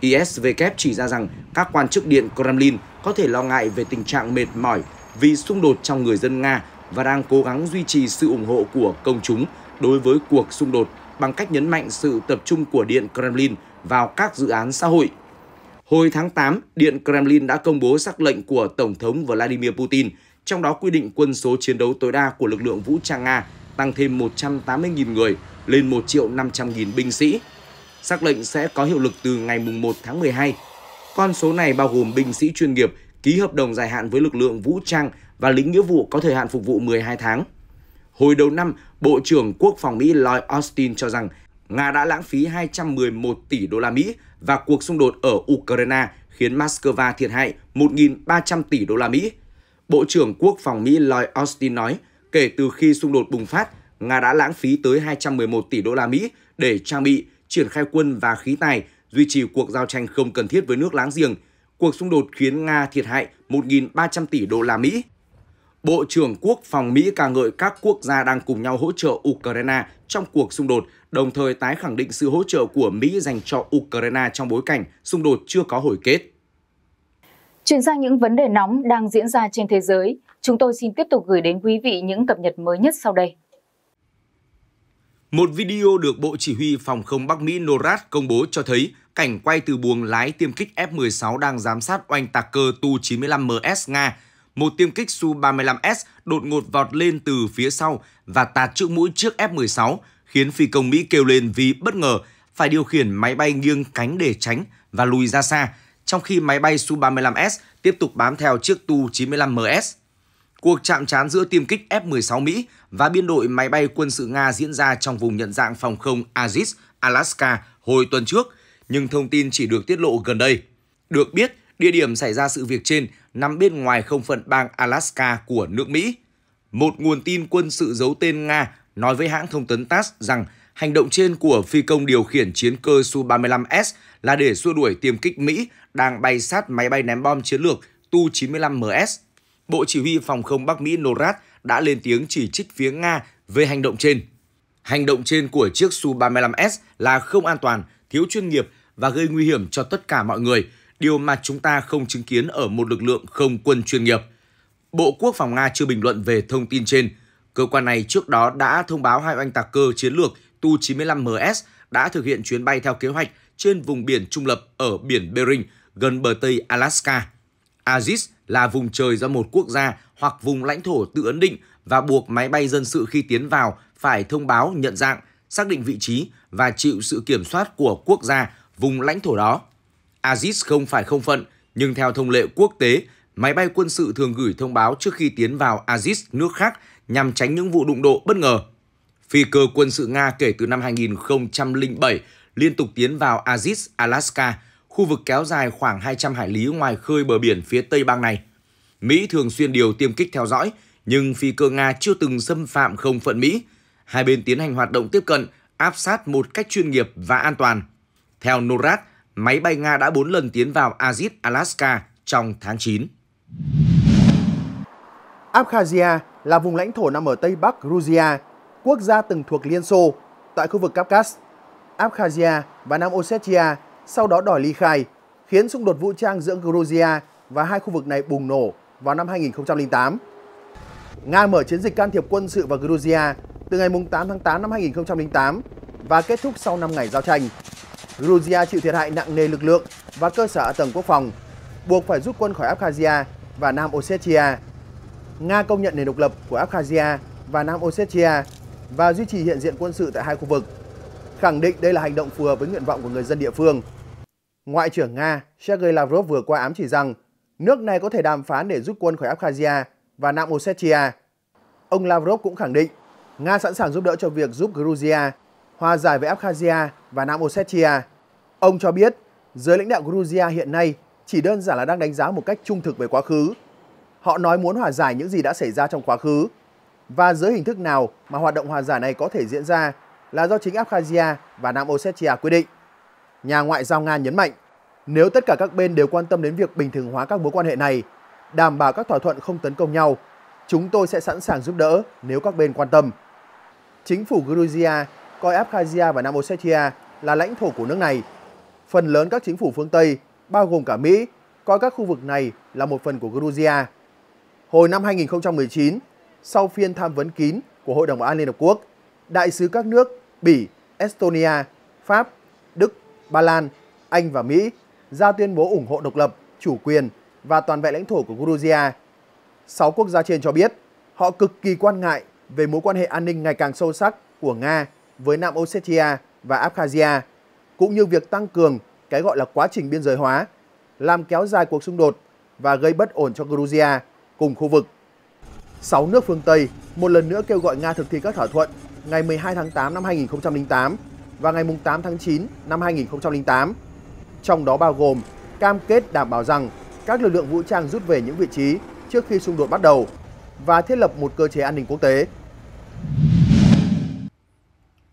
ISVK chỉ ra rằng các quan chức điện Kremlin có thể lo ngại về tình trạng mệt mỏi vì xung đột trong người dân Nga và đang cố gắng duy trì sự ủng hộ của công chúng đối với cuộc xung đột bằng cách nhấn mạnh sự tập trung của Điện Kremlin vào các dự án xã hội Hồi tháng 8, Điện Kremlin đã công bố sắc lệnh của Tổng thống Vladimir Putin, trong đó quy định quân số chiến đấu tối đa của lực lượng vũ trang Nga tăng thêm 180.000 người lên 1 triệu 500.000 binh sĩ. Sắc lệnh sẽ có hiệu lực từ ngày 1 tháng 12. Con số này bao gồm binh sĩ chuyên nghiệp ký hợp đồng dài hạn với lực lượng vũ trang và lính nghĩa vụ có thời hạn phục vụ 12 tháng. Hồi đầu năm, Bộ trưởng Quốc phòng Mỹ Lloyd Austin cho rằng Nga đã lãng phí 211 tỷ đô la Mỹ và cuộc xung đột ở Ukraine khiến Moscow thiệt hại 1.300 tỷ đô la Mỹ. Bộ trưởng Quốc phòng Mỹ Lloyd Austin nói, kể từ khi xung đột bùng phát, Nga đã lãng phí tới 211 tỷ đô la Mỹ để trang bị, triển khai quân và khí tài, duy trì cuộc giao tranh không cần thiết với nước láng giềng. Cuộc xung đột khiến Nga thiệt hại 1.300 tỷ đô la Mỹ. Bộ trưởng Quốc phòng Mỹ ca ngợi các quốc gia đang cùng nhau hỗ trợ Ukraine trong cuộc xung đột đồng thời tái khẳng định sự hỗ trợ của Mỹ dành cho Ukraine trong bối cảnh xung đột chưa có hồi kết. Chuyển sang những vấn đề nóng đang diễn ra trên thế giới, chúng tôi xin tiếp tục gửi đến quý vị những cập nhật mới nhất sau đây. Một video được Bộ Chỉ huy Phòng không Bắc Mỹ NORAD công bố cho thấy cảnh quay từ buồng lái tiêm kích F-16 đang giám sát oanh tạc cơ Tu-95MS Nga. Một tiêm kích Su-35S đột ngột vọt lên từ phía sau và tạt trước mũi trước F-16, khiến phi công Mỹ kêu lên vì bất ngờ phải điều khiển máy bay nghiêng cánh để tránh và lùi ra xa, trong khi máy bay Su-35S tiếp tục bám theo chiếc Tu-95MS. Cuộc chạm trán giữa tiêm kích F-16 Mỹ và biên đội máy bay quân sự Nga diễn ra trong vùng nhận dạng phòng không Aegis, Alaska hồi tuần trước, nhưng thông tin chỉ được tiết lộ gần đây. Được biết, địa điểm xảy ra sự việc trên nằm bên ngoài không phận bang Alaska của nước Mỹ. Một nguồn tin quân sự giấu tên Nga nói với hãng thông tấn TASS rằng hành động trên của phi công điều khiển chiến cơ Su-35S là để xua đuổi tiêm kích Mỹ đang bay sát máy bay ném bom chiến lược Tu-95MS. Bộ Chỉ huy Phòng không Bắc Mỹ NORAD đã lên tiếng chỉ trích phía Nga về hành động trên. Hành động trên của chiếc Su-35S là không an toàn, thiếu chuyên nghiệp và gây nguy hiểm cho tất cả mọi người, điều mà chúng ta không chứng kiến ở một lực lượng không quân chuyên nghiệp. Bộ Quốc phòng Nga chưa bình luận về thông tin trên – Cơ quan này trước đó đã thông báo hai oanh tạc cơ chiến lược Tu-95MS đã thực hiện chuyến bay theo kế hoạch trên vùng biển trung lập ở biển Bering gần bờ Tây Alaska. Aziz là vùng trời do một quốc gia hoặc vùng lãnh thổ tự ấn định và buộc máy bay dân sự khi tiến vào phải thông báo nhận dạng, xác định vị trí và chịu sự kiểm soát của quốc gia vùng lãnh thổ đó. Aziz không phải không phận, nhưng theo thông lệ quốc tế, máy bay quân sự thường gửi thông báo trước khi tiến vào Aziz nước khác nhằm tránh những vụ đụng độ bất ngờ. Phi cơ quân sự Nga kể từ năm 2007 liên tục tiến vào Aziz, Alaska, khu vực kéo dài khoảng 200 hải lý ngoài khơi bờ biển phía tây bang này. Mỹ thường xuyên điều tiêm kích theo dõi, nhưng phi cơ Nga chưa từng xâm phạm không phận Mỹ. Hai bên tiến hành hoạt động tiếp cận, áp sát một cách chuyên nghiệp và an toàn. Theo NORAD, máy bay Nga đã 4 lần tiến vào Aziz, Alaska trong tháng 9. Abkhazia là vùng lãnh thổ nằm ở Tây Bắc Georgia, quốc gia từng thuộc Liên Xô, tại khu vực Kavkaz, Abkhazia và Nam Ossetia, sau đó đòi ly khai, khiến xung đột vũ trang giữa Georgia và hai khu vực này bùng nổ vào năm 2008. Nga mở chiến dịch can thiệp quân sự vào Georgia từ ngày 8 tháng 8 năm 2008 và kết thúc sau 5 ngày giao tranh. Georgia chịu thiệt hại nặng nề lực lượng và cơ sở ở tầng quốc phòng, buộc phải rút quân khỏi Abkhazia và Nam Ossetia Nga công nhận nền độc lập của Abkhazia và Nam Ossetia và duy trì hiện diện quân sự tại hai khu vực, khẳng định đây là hành động phù hợp với nguyện vọng của người dân địa phương. Ngoại trưởng Nga Sergei Lavrov vừa qua ám chỉ rằng nước này có thể đàm phán để rút quân khỏi Abkhazia và Nam Ossetia. Ông Lavrov cũng khẳng định Nga sẵn sàng giúp đỡ cho việc giúp Georgia hòa giải với Abkhazia và Nam Ossetia. Ông cho biết giới lãnh đạo Georgia hiện nay chỉ đơn giản là đang đánh giá một cách trung thực về quá khứ Họ nói muốn hòa giải những gì đã xảy ra trong quá khứ. Và dưới hình thức nào mà hoạt động hòa giải này có thể diễn ra là do chính Abkhazia và Nam Ossetia quyết định. Nhà ngoại giao Nga nhấn mạnh, nếu tất cả các bên đều quan tâm đến việc bình thường hóa các mối quan hệ này, đảm bảo các thỏa thuận không tấn công nhau, chúng tôi sẽ sẵn sàng giúp đỡ nếu các bên quan tâm. Chính phủ Georgia coi Abkhazia và Nam Ossetia là lãnh thổ của nước này. Phần lớn các chính phủ phương Tây, bao gồm cả Mỹ, coi các khu vực này là một phần của Georgia. Hồi năm 2019, sau phiên tham vấn kín của Hội đồng Bảo an Liên Hợp Quốc, đại sứ các nước Bỉ, Estonia, Pháp, Đức, Ba Lan, Anh và Mỹ ra tuyên bố ủng hộ độc lập, chủ quyền và toàn vẹn lãnh thổ của Georgia. Sáu quốc gia trên cho biết họ cực kỳ quan ngại về mối quan hệ an ninh ngày càng sâu sắc của Nga với Nam Ossetia và Abkhazia, cũng như việc tăng cường cái gọi là quá trình biên giới hóa, làm kéo dài cuộc xung đột và gây bất ổn cho Georgia cùng khu vực. Sáu nước phương Tây một lần nữa kêu gọi Nga thực thi các thỏa thuận ngày 12 tháng 8 năm 2008 và ngày 8 tháng 9 năm 2008, trong đó bao gồm cam kết đảm bảo rằng các lực lượng vũ trang rút về những vị trí trước khi xung đột bắt đầu và thiết lập một cơ chế an ninh quốc tế.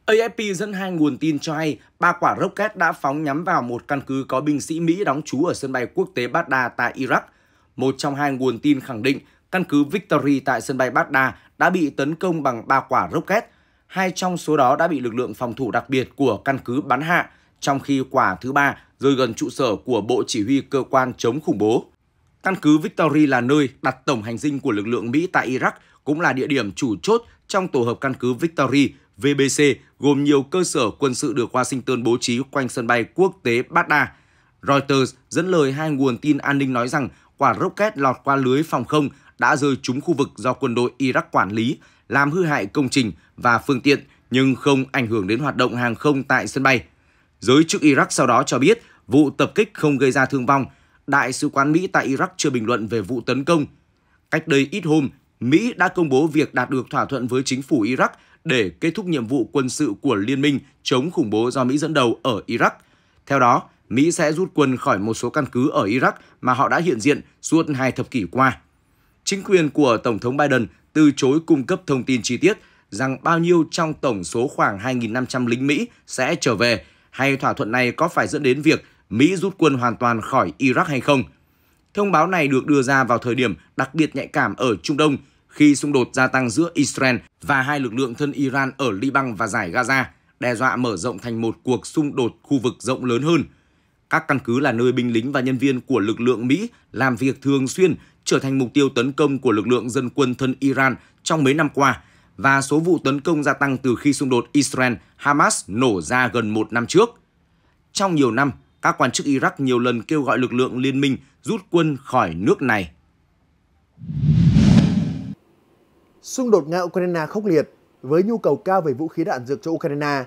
AFP dẫn hai nguồn tin cho hay ba quả rocket đã phóng nhắm vào một căn cứ có binh sĩ Mỹ đóng trú ở sân bay quốc tế Baghdad tại Iraq một trong hai nguồn tin khẳng định căn cứ Victory tại sân bay Baghdad đã bị tấn công bằng 3 quả rocket. Hai trong số đó đã bị lực lượng phòng thủ đặc biệt của căn cứ bắn hạ, trong khi quả thứ ba rơi gần trụ sở của Bộ Chỉ huy Cơ quan Chống Khủng bố. Căn cứ Victory là nơi đặt tổng hành dinh của lực lượng Mỹ tại Iraq, cũng là địa điểm chủ chốt trong tổ hợp căn cứ Victory VBC gồm nhiều cơ sở quân sự được Washington bố trí quanh sân bay quốc tế Baghdad. Reuters dẫn lời hai nguồn tin an ninh nói rằng quả rocket lọt qua lưới phòng không đã rơi trúng khu vực do quân đội Iraq quản lý, làm hư hại công trình và phương tiện nhưng không ảnh hưởng đến hoạt động hàng không tại sân bay. Giới chức Iraq sau đó cho biết vụ tập kích không gây ra thương vong. Đại sứ quán Mỹ tại Iraq chưa bình luận về vụ tấn công. Cách đây ít hôm, Mỹ đã công bố việc đạt được thỏa thuận với chính phủ Iraq để kết thúc nhiệm vụ quân sự của Liên minh chống khủng bố do Mỹ dẫn đầu ở Iraq. Theo đó, Mỹ sẽ rút quân khỏi một số căn cứ ở Iraq mà họ đã hiện diện suốt hai thập kỷ qua. Chính quyền của Tổng thống Biden từ chối cung cấp thông tin chi tiết rằng bao nhiêu trong tổng số khoảng 2.500 lính Mỹ sẽ trở về hay thỏa thuận này có phải dẫn đến việc Mỹ rút quân hoàn toàn khỏi Iraq hay không. Thông báo này được đưa ra vào thời điểm đặc biệt nhạy cảm ở Trung Đông khi xung đột gia tăng giữa Israel và hai lực lượng thân Iran ở Liban và giải Gaza, đe dọa mở rộng thành một cuộc xung đột khu vực rộng lớn hơn – các căn cứ là nơi binh lính và nhân viên của lực lượng Mỹ làm việc thường xuyên trở thành mục tiêu tấn công của lực lượng dân quân thân Iran trong mấy năm qua và số vụ tấn công gia tăng từ khi xung đột Israel-Hamas nổ ra gần một năm trước. Trong nhiều năm, các quan chức Iraq nhiều lần kêu gọi lực lượng liên minh rút quân khỏi nước này. Xung đột Nga-Ukraine khốc liệt với nhu cầu cao về vũ khí đạn dược cho Ukraine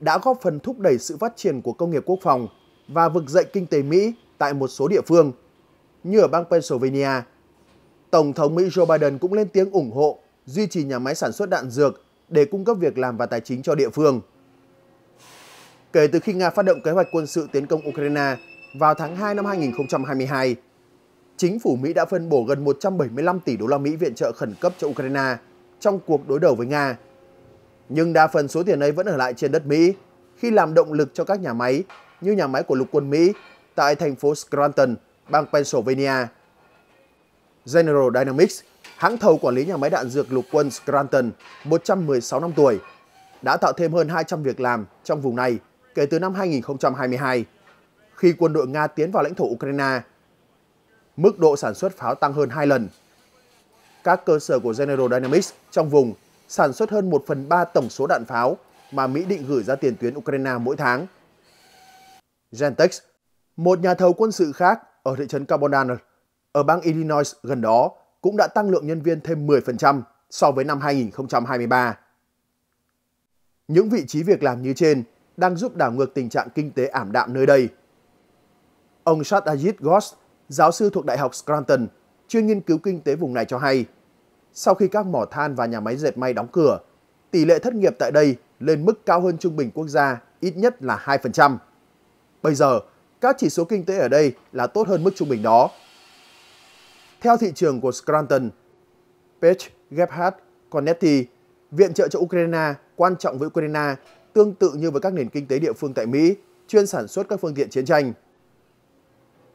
đã góp phần thúc đẩy sự phát triển của công nghiệp quốc phòng và vực dậy kinh tế Mỹ tại một số địa phương, như ở bang Pennsylvania. Tổng thống Mỹ Joe Biden cũng lên tiếng ủng hộ duy trì nhà máy sản xuất đạn dược để cung cấp việc làm và tài chính cho địa phương. Kể từ khi Nga phát động kế hoạch quân sự tiến công Ukraine vào tháng 2 năm 2022, chính phủ Mỹ đã phân bổ gần 175 tỷ đô la Mỹ viện trợ khẩn cấp cho Ukraine trong cuộc đối đầu với Nga. Nhưng đa phần số tiền ấy vẫn ở lại trên đất Mỹ khi làm động lực cho các nhà máy như nhà máy của lục quân Mỹ tại thành phố Scranton, bang Pennsylvania. General Dynamics, hãng thầu quản lý nhà máy đạn dược lục quân Scranton, 116 năm tuổi, đã tạo thêm hơn 200 việc làm trong vùng này kể từ năm 2022, khi quân đội Nga tiến vào lãnh thổ Ukraine. Mức độ sản xuất pháo tăng hơn 2 lần. Các cơ sở của General Dynamics trong vùng sản xuất hơn 1 phần 3 tổng số đạn pháo mà Mỹ định gửi ra tiền tuyến Ukraine mỗi tháng – Gentex, một nhà thầu quân sự khác ở thị trấn Carbondale ở bang Illinois gần đó cũng đã tăng lượng nhân viên thêm 10% so với năm 2023. Những vị trí việc làm như trên đang giúp đảo ngược tình trạng kinh tế ảm đạm nơi đây. Ông Satyajit Ghosh, giáo sư thuộc Đại học Scranton, chuyên nghiên cứu kinh tế vùng này cho hay, sau khi các mỏ than và nhà máy dệt may đóng cửa, tỷ lệ thất nghiệp tại đây lên mức cao hơn trung bình quốc gia ít nhất là 2%. Bây giờ, các chỉ số kinh tế ở đây là tốt hơn mức trung bình đó. Theo thị trường của Scranton, Page, Gebhardt, Conetti, viện trợ cho Ukraine quan trọng với Ukraine tương tự như với các nền kinh tế địa phương tại Mỹ, chuyên sản xuất các phương tiện chiến tranh.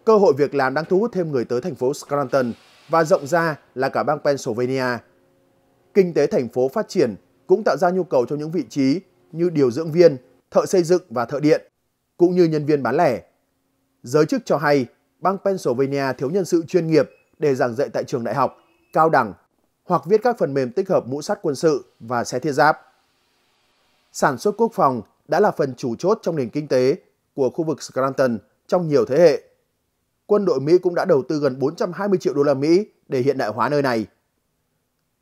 Cơ hội việc làm đang thu hút thêm người tới thành phố Scranton và rộng ra là cả bang Pennsylvania. Kinh tế thành phố phát triển cũng tạo ra nhu cầu cho những vị trí như điều dưỡng viên, thợ xây dựng và thợ điện cũng như nhân viên bán lẻ. Giới chức cho hay bang Pennsylvania thiếu nhân sự chuyên nghiệp để giảng dạy tại trường đại học, cao đẳng hoặc viết các phần mềm tích hợp mũ sắt quân sự và xe thiết giáp. Sản xuất quốc phòng đã là phần chủ chốt trong nền kinh tế của khu vực Scranton trong nhiều thế hệ. Quân đội Mỹ cũng đã đầu tư gần 420 triệu đô la Mỹ để hiện đại hóa nơi này.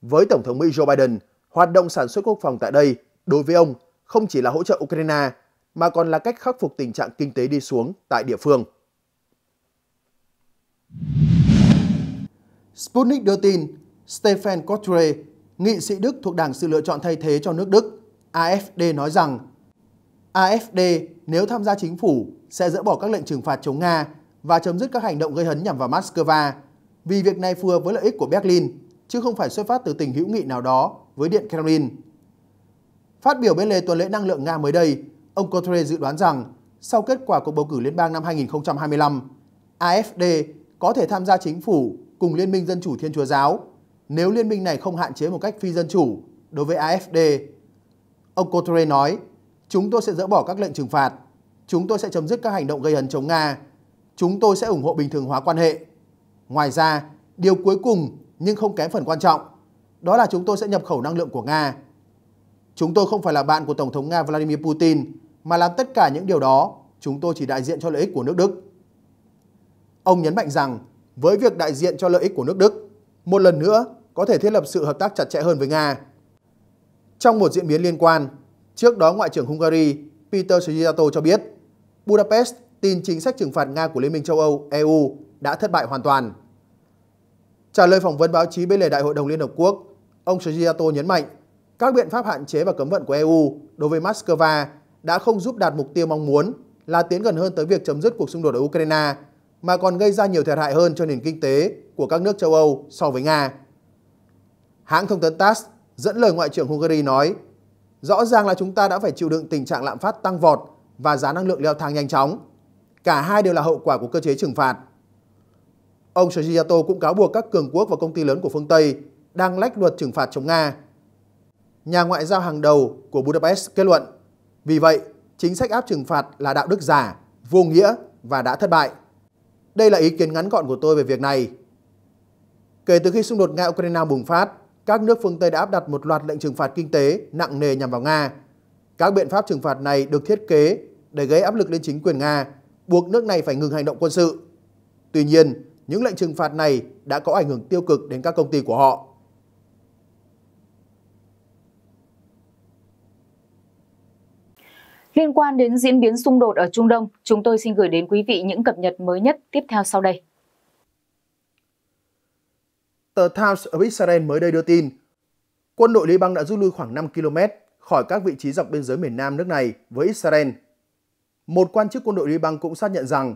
Với Tổng thống Mỹ Joe Biden, hoạt động sản xuất quốc phòng tại đây đối với ông không chỉ là hỗ trợ Ukraine mà còn là cách khắc phục tình trạng kinh tế đi xuống tại địa phương. Sputnik đưa tin Stephen Kotre, nghị sĩ Đức thuộc Đảng sự lựa chọn thay thế cho nước Đức, AFD nói rằng AFD nếu tham gia chính phủ sẽ dỡ bỏ các lệnh trừng phạt chống Nga và chấm dứt các hành động gây hấn nhằm vào Moscow vì việc này phù hợp với lợi ích của Berlin chứ không phải xuất phát từ tình hữu nghị nào đó với Điện Kremlin. Phát biểu bên lề tuần lễ năng lượng Nga mới đây, ông Cottre dự đoán rằng sau kết quả cuộc bầu cử liên bang năm 2025, AFD có thể tham gia chính phủ cùng Liên minh Dân chủ Thiên Chúa Giáo nếu liên minh này không hạn chế một cách phi dân chủ đối với AFD. Ông Cottre nói, chúng tôi sẽ dỡ bỏ các lệnh trừng phạt, chúng tôi sẽ chấm dứt các hành động gây hấn chống Nga, chúng tôi sẽ ủng hộ bình thường hóa quan hệ. Ngoài ra, điều cuối cùng nhưng không kém phần quan trọng, đó là chúng tôi sẽ nhập khẩu năng lượng của Nga Chúng tôi không phải là bạn của Tổng thống Nga Vladimir Putin, mà làm tất cả những điều đó, chúng tôi chỉ đại diện cho lợi ích của nước Đức. Ông nhấn mạnh rằng, với việc đại diện cho lợi ích của nước Đức, một lần nữa có thể thiết lập sự hợp tác chặt chẽ hơn với Nga. Trong một diễn biến liên quan, trước đó Ngoại trưởng Hungary Peter Szijjarto cho biết, Budapest tin chính sách trừng phạt Nga của Liên minh châu Âu EU đã thất bại hoàn toàn. Trả lời phỏng vấn báo chí bên lề Đại hội đồng Liên Hợp Quốc, ông Szijjarto nhấn mạnh các biện pháp hạn chế và cấm vận của EU đối với Moscow đã không giúp đạt mục tiêu mong muốn là tiến gần hơn tới việc chấm dứt cuộc xung đột ở Ukraine, mà còn gây ra nhiều thiệt hại hơn cho nền kinh tế của các nước châu Âu so với Nga. Hãng thông tấn TASS dẫn lời Ngoại trưởng Hungary nói, rõ ràng là chúng ta đã phải chịu đựng tình trạng lạm phát tăng vọt và giá năng lượng leo thang nhanh chóng. Cả hai đều là hậu quả của cơ chế trừng phạt. Ông Shoji cũng cáo buộc các cường quốc và công ty lớn của phương Tây đang lách luật trừng phạt chống Nga nhà ngoại giao hàng đầu của Budapest kết luận. Vì vậy, chính sách áp trừng phạt là đạo đức giả, vô nghĩa và đã thất bại. Đây là ý kiến ngắn gọn của tôi về việc này. Kể từ khi xung đột Nga-Ukraine bùng phát, các nước phương Tây đã áp đặt một loạt lệnh trừng phạt kinh tế nặng nề nhằm vào Nga. Các biện pháp trừng phạt này được thiết kế để gây áp lực lên chính quyền Nga, buộc nước này phải ngừng hành động quân sự. Tuy nhiên, những lệnh trừng phạt này đã có ảnh hưởng tiêu cực đến các công ty của họ. Liên quan đến diễn biến xung đột ở Trung Đông, chúng tôi xin gửi đến quý vị những cập nhật mới nhất tiếp theo sau đây. Tờ Times ở Israel mới đây đưa tin, quân đội Liban đã rút lui khoảng 5 km khỏi các vị trí dọc biên giới miền Nam nước này với Israel. Một quan chức quân đội Liban cũng xác nhận rằng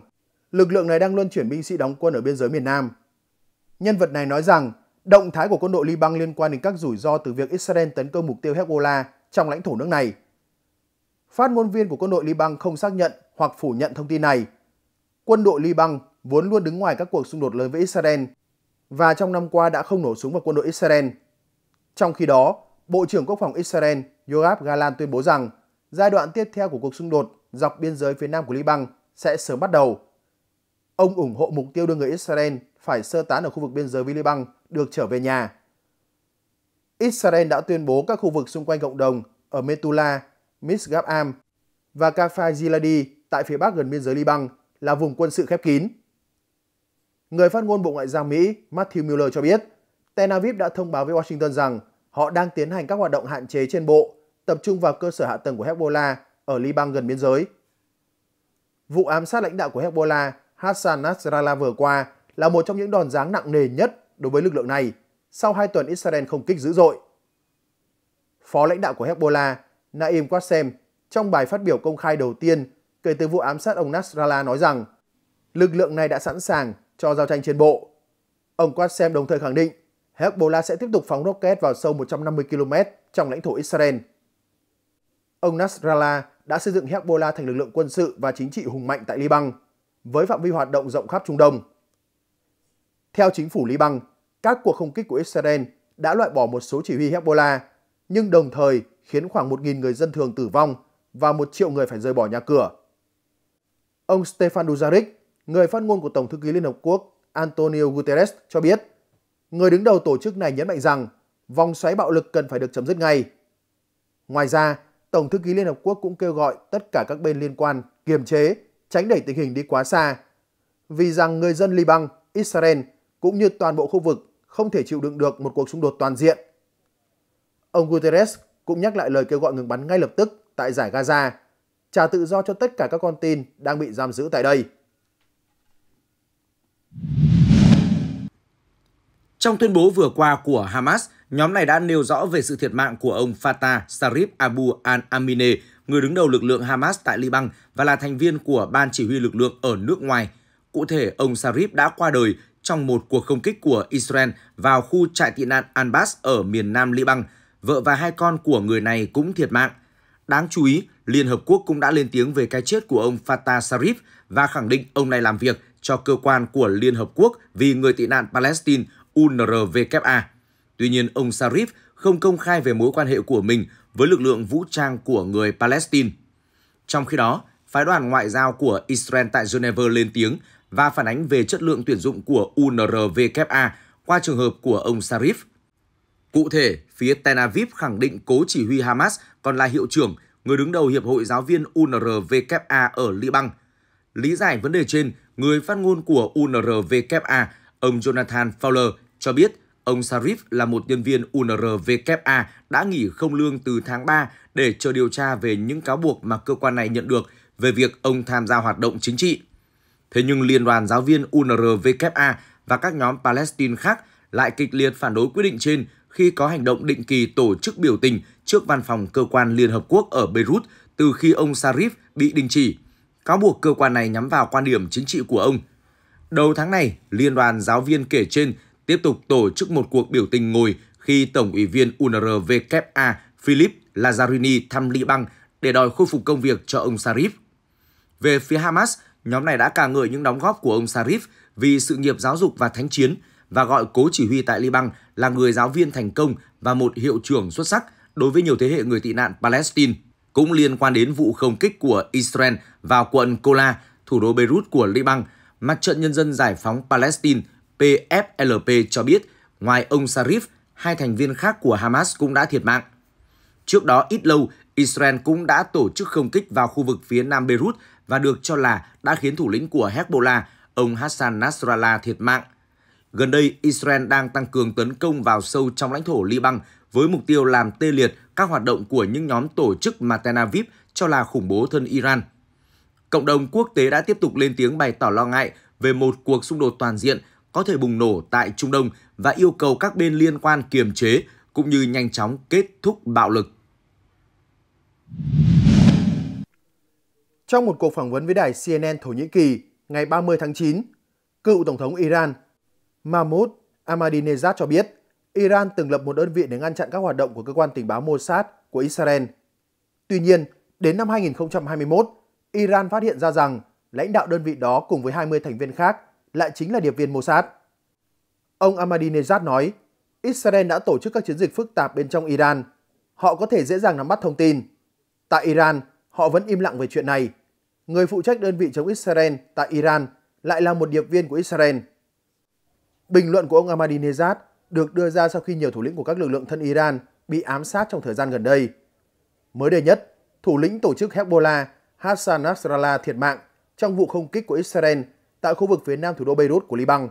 lực lượng này đang luân chuyển binh sĩ đóng quân ở biên giới miền Nam. Nhân vật này nói rằng động thái của quân đội Liban liên quan đến các rủi ro từ việc Israel tấn công mục tiêu Hezbollah trong lãnh thổ nước này – Phát ngôn viên của quân đội Liban không xác nhận hoặc phủ nhận thông tin này. Quân đội Liban vốn luôn đứng ngoài các cuộc xung đột lớn với Israel và trong năm qua đã không nổ súng vào quân đội Israel. Trong khi đó, Bộ trưởng Quốc phòng Israel Yoav Galan tuyên bố rằng giai đoạn tiếp theo của cuộc xung đột dọc biên giới phía nam của Liban sẽ sớm bắt đầu. Ông ủng hộ mục tiêu đưa người Israel phải sơ tán ở khu vực biên giới với Liban được trở về nhà. Israel đã tuyên bố các khu vực xung quanh cộng đồng ở Metula Miss Gabam và Kafar Ziladi tại phía bắc gần biên giới Liban là vùng quân sự khép kín. Người phát ngôn Bộ Ngoại giao Mỹ Matthew Miller cho biết, Tel Aviv đã thông báo với Washington rằng họ đang tiến hành các hoạt động hạn chế trên bộ, tập trung vào cơ sở hạ tầng của Hezbollah ở Liban gần biên giới. Vụ ám sát lãnh đạo của Hezbollah Hassan Nasrallah vừa qua là một trong những đòn giáng nặng nề nhất đối với lực lượng này sau hai tuần Israel không kích dữ dội. Phó lãnh đạo của Hezbollah Naim Qassem trong bài phát biểu công khai đầu tiên kể từ vụ ám sát ông Nasrallah nói rằng lực lượng này đã sẵn sàng cho giao tranh trên bộ. Ông Qassem đồng thời khẳng định Hezbollah sẽ tiếp tục phóng rocket vào sâu 150 km trong lãnh thổ Israel. Ông Nasrallah đã xây dựng Hezbollah thành lực lượng quân sự và chính trị hùng mạnh tại Liban, với phạm vi hoạt động rộng khắp Trung Đông. Theo chính phủ Liban, các cuộc không kích của Israel đã loại bỏ một số chỉ huy Hezbollah, nhưng đồng thời khiến khoảng 1.000 người dân thường tử vong và 1 triệu người phải rời bỏ nhà cửa. Ông Stefan Dujarric, người phát ngôn của Tổng thư ký Liên Hợp Quốc Antonio Guterres cho biết, người đứng đầu tổ chức này nhấn mạnh rằng vòng xoáy bạo lực cần phải được chấm dứt ngay. Ngoài ra, Tổng thư ký Liên Hợp Quốc cũng kêu gọi tất cả các bên liên quan kiềm chế, tránh đẩy tình hình đi quá xa, vì rằng người dân Liban, Israel cũng như toàn bộ khu vực không thể chịu đựng được một cuộc xung đột toàn diện. Ông Guterres cũng nhắc lại lời kêu gọi ngừng bắn ngay lập tức tại giải Gaza, trả tự do cho tất cả các con tin đang bị giam giữ tại đây. Trong tuyên bố vừa qua của Hamas, nhóm này đã nêu rõ về sự thiệt mạng của ông Fatah Sarif Abu al-Amine, người đứng đầu lực lượng Hamas tại Liban và là thành viên của ban chỉ huy lực lượng ở nước ngoài. Cụ thể, ông Sarif đã qua đời trong một cuộc không kích của Israel vào khu trại tị nạn Anbas ở miền nam Liban vợ và hai con của người này cũng thiệt mạng. Đáng chú ý, Liên Hợp Quốc cũng đã lên tiếng về cái chết của ông Fatah Sarif và khẳng định ông này làm việc cho cơ quan của Liên Hợp Quốc vì người tị nạn Palestine UNRWA. Tuy nhiên, ông Sarif không công khai về mối quan hệ của mình với lực lượng vũ trang của người Palestine. Trong khi đó, phái đoàn ngoại giao của Israel tại Geneva lên tiếng và phản ánh về chất lượng tuyển dụng của UNRWA qua trường hợp của ông Sarif. Cụ thể, phía Tel Aviv khẳng định cố chỉ huy Hamas còn là hiệu trưởng, người đứng đầu Hiệp hội Giáo viên UNRWA ở Liban. Lý giải vấn đề trên, người phát ngôn của UNRWA, ông Jonathan Fowler, cho biết ông Sarif là một nhân viên UNRWA đã nghỉ không lương từ tháng 3 để chờ điều tra về những cáo buộc mà cơ quan này nhận được về việc ông tham gia hoạt động chính trị. Thế nhưng Liên đoàn Giáo viên UNRWA và các nhóm Palestine khác lại kịch liệt phản đối quyết định trên khi có hành động định kỳ tổ chức biểu tình trước văn phòng cơ quan Liên Hợp Quốc ở Beirut từ khi ông Sarif bị đình chỉ. Cáo buộc cơ quan này nhắm vào quan điểm chính trị của ông. Đầu tháng này, Liên đoàn giáo viên kể trên tiếp tục tổ chức một cuộc biểu tình ngồi khi Tổng ủy viên UNRWA Philip Lazzarini thăm Liban để đòi khôi phục công việc cho ông Sarif. Về phía Hamas, nhóm này đã ca ngợi những đóng góp của ông Sarif vì sự nghiệp giáo dục và thánh chiến – và gọi cố chỉ huy tại Liban là người giáo viên thành công và một hiệu trưởng xuất sắc đối với nhiều thế hệ người tị nạn Palestine. Cũng liên quan đến vụ không kích của Israel vào quận Kola, thủ đô Beirut của Liban, Mặt trận Nhân dân Giải phóng Palestine PFLP cho biết ngoài ông Sarif, hai thành viên khác của Hamas cũng đã thiệt mạng. Trước đó ít lâu, Israel cũng đã tổ chức không kích vào khu vực phía nam Beirut và được cho là đã khiến thủ lĩnh của Hezbollah, ông Hassan Nasrallah thiệt mạng. Gần đây, Israel đang tăng cường tấn công vào sâu trong lãnh thổ Liban với mục tiêu làm tê liệt các hoạt động của những nhóm tổ chức mà Tel Aviv cho là khủng bố thân Iran. Cộng đồng quốc tế đã tiếp tục lên tiếng bày tỏ lo ngại về một cuộc xung đột toàn diện có thể bùng nổ tại Trung Đông và yêu cầu các bên liên quan kiềm chế cũng như nhanh chóng kết thúc bạo lực. Trong một cuộc phỏng vấn với đài CNN Thổ Nhĩ Kỳ ngày 30 tháng 9, cựu Tổng thống Iran Mahmoud Ahmadinejad cho biết Iran từng lập một đơn vị để ngăn chặn các hoạt động của cơ quan tình báo Mossad của Israel. Tuy nhiên, đến năm 2021, Iran phát hiện ra rằng lãnh đạo đơn vị đó cùng với 20 thành viên khác lại chính là điệp viên Mossad. Ông Ahmadinejad nói, Israel đã tổ chức các chiến dịch phức tạp bên trong Iran. Họ có thể dễ dàng nắm bắt thông tin. Tại Iran, họ vẫn im lặng về chuyện này. Người phụ trách đơn vị chống Israel tại Iran lại là một điệp viên của Israel. Bình luận của ông Ahmadinejad được đưa ra sau khi nhiều thủ lĩnh của các lực lượng thân Iran bị ám sát trong thời gian gần đây. Mới đây nhất, thủ lĩnh tổ chức Hezbollah Hassan Nasrallah thiệt mạng trong vụ không kích của Israel tại khu vực phía nam thủ đô Beirut của Liban.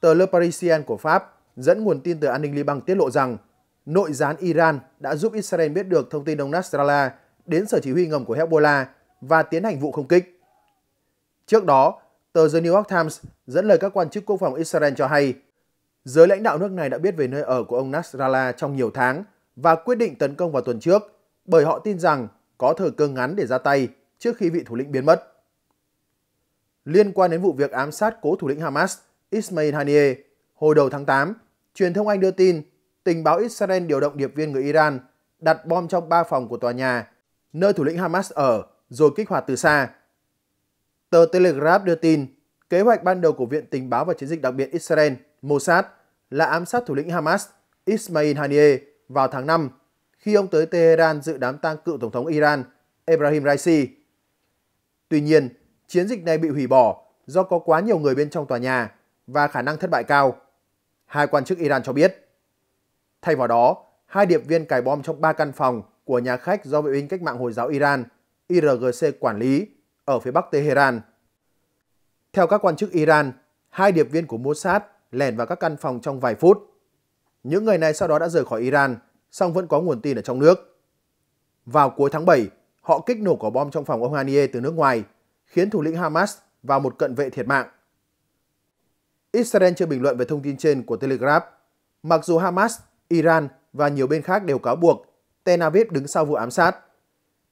Tờ Le Parisien của Pháp dẫn nguồn tin từ an ninh Liban tiết lộ rằng nội gián Iran đã giúp Israel biết được thông tin ông Nasrallah đến sở chỉ huy ngầm của Hezbollah và tiến hành vụ không kích. Trước đó, Tờ The New York Times dẫn lời các quan chức quốc phòng Israel cho hay, giới lãnh đạo nước này đã biết về nơi ở của ông Nasrallah trong nhiều tháng và quyết định tấn công vào tuần trước bởi họ tin rằng có thời cơ ngắn để ra tay trước khi vị thủ lĩnh biến mất. Liên quan đến vụ việc ám sát cố thủ lĩnh Hamas Ismail Haniyeh hồi đầu tháng 8, truyền thông Anh đưa tin tình báo Israel điều động điệp viên người Iran đặt bom trong ba phòng của tòa nhà nơi thủ lĩnh Hamas ở rồi kích hoạt từ xa. Tờ Telegraph đưa tin, kế hoạch ban đầu của Viện Tình báo và Chiến dịch đặc biệt Israel, Mossad, là ám sát thủ lĩnh Hamas Ismail Haniyeh vào tháng 5 khi ông tới Tehran dự đám tang cựu Tổng thống Iran Ebrahim Raisi. Tuy nhiên, chiến dịch này bị hủy bỏ do có quá nhiều người bên trong tòa nhà và khả năng thất bại cao, hai quan chức Iran cho biết. Thay vào đó, hai điệp viên cài bom trong ba căn phòng của nhà khách do vệ binh cách mạng Hồi giáo Iran IRGC quản lý ở phía bắc Tehran. Theo các quan chức Iran, hai điệp viên của Mossad lẻn vào các căn phòng trong vài phút. Những người này sau đó đã rời khỏi Iran, song vẫn có nguồn tin ở trong nước. Vào cuối tháng 7, họ kích nổ quả bom trong phòng ông Haniye từ nước ngoài, khiến thủ lĩnh Hamas và một cận vệ thiệt mạng. Israel chưa bình luận về thông tin trên của Telegraph, mặc dù Hamas, Iran và nhiều bên khác đều cáo buộc Tel Aviv đứng sau vụ ám sát.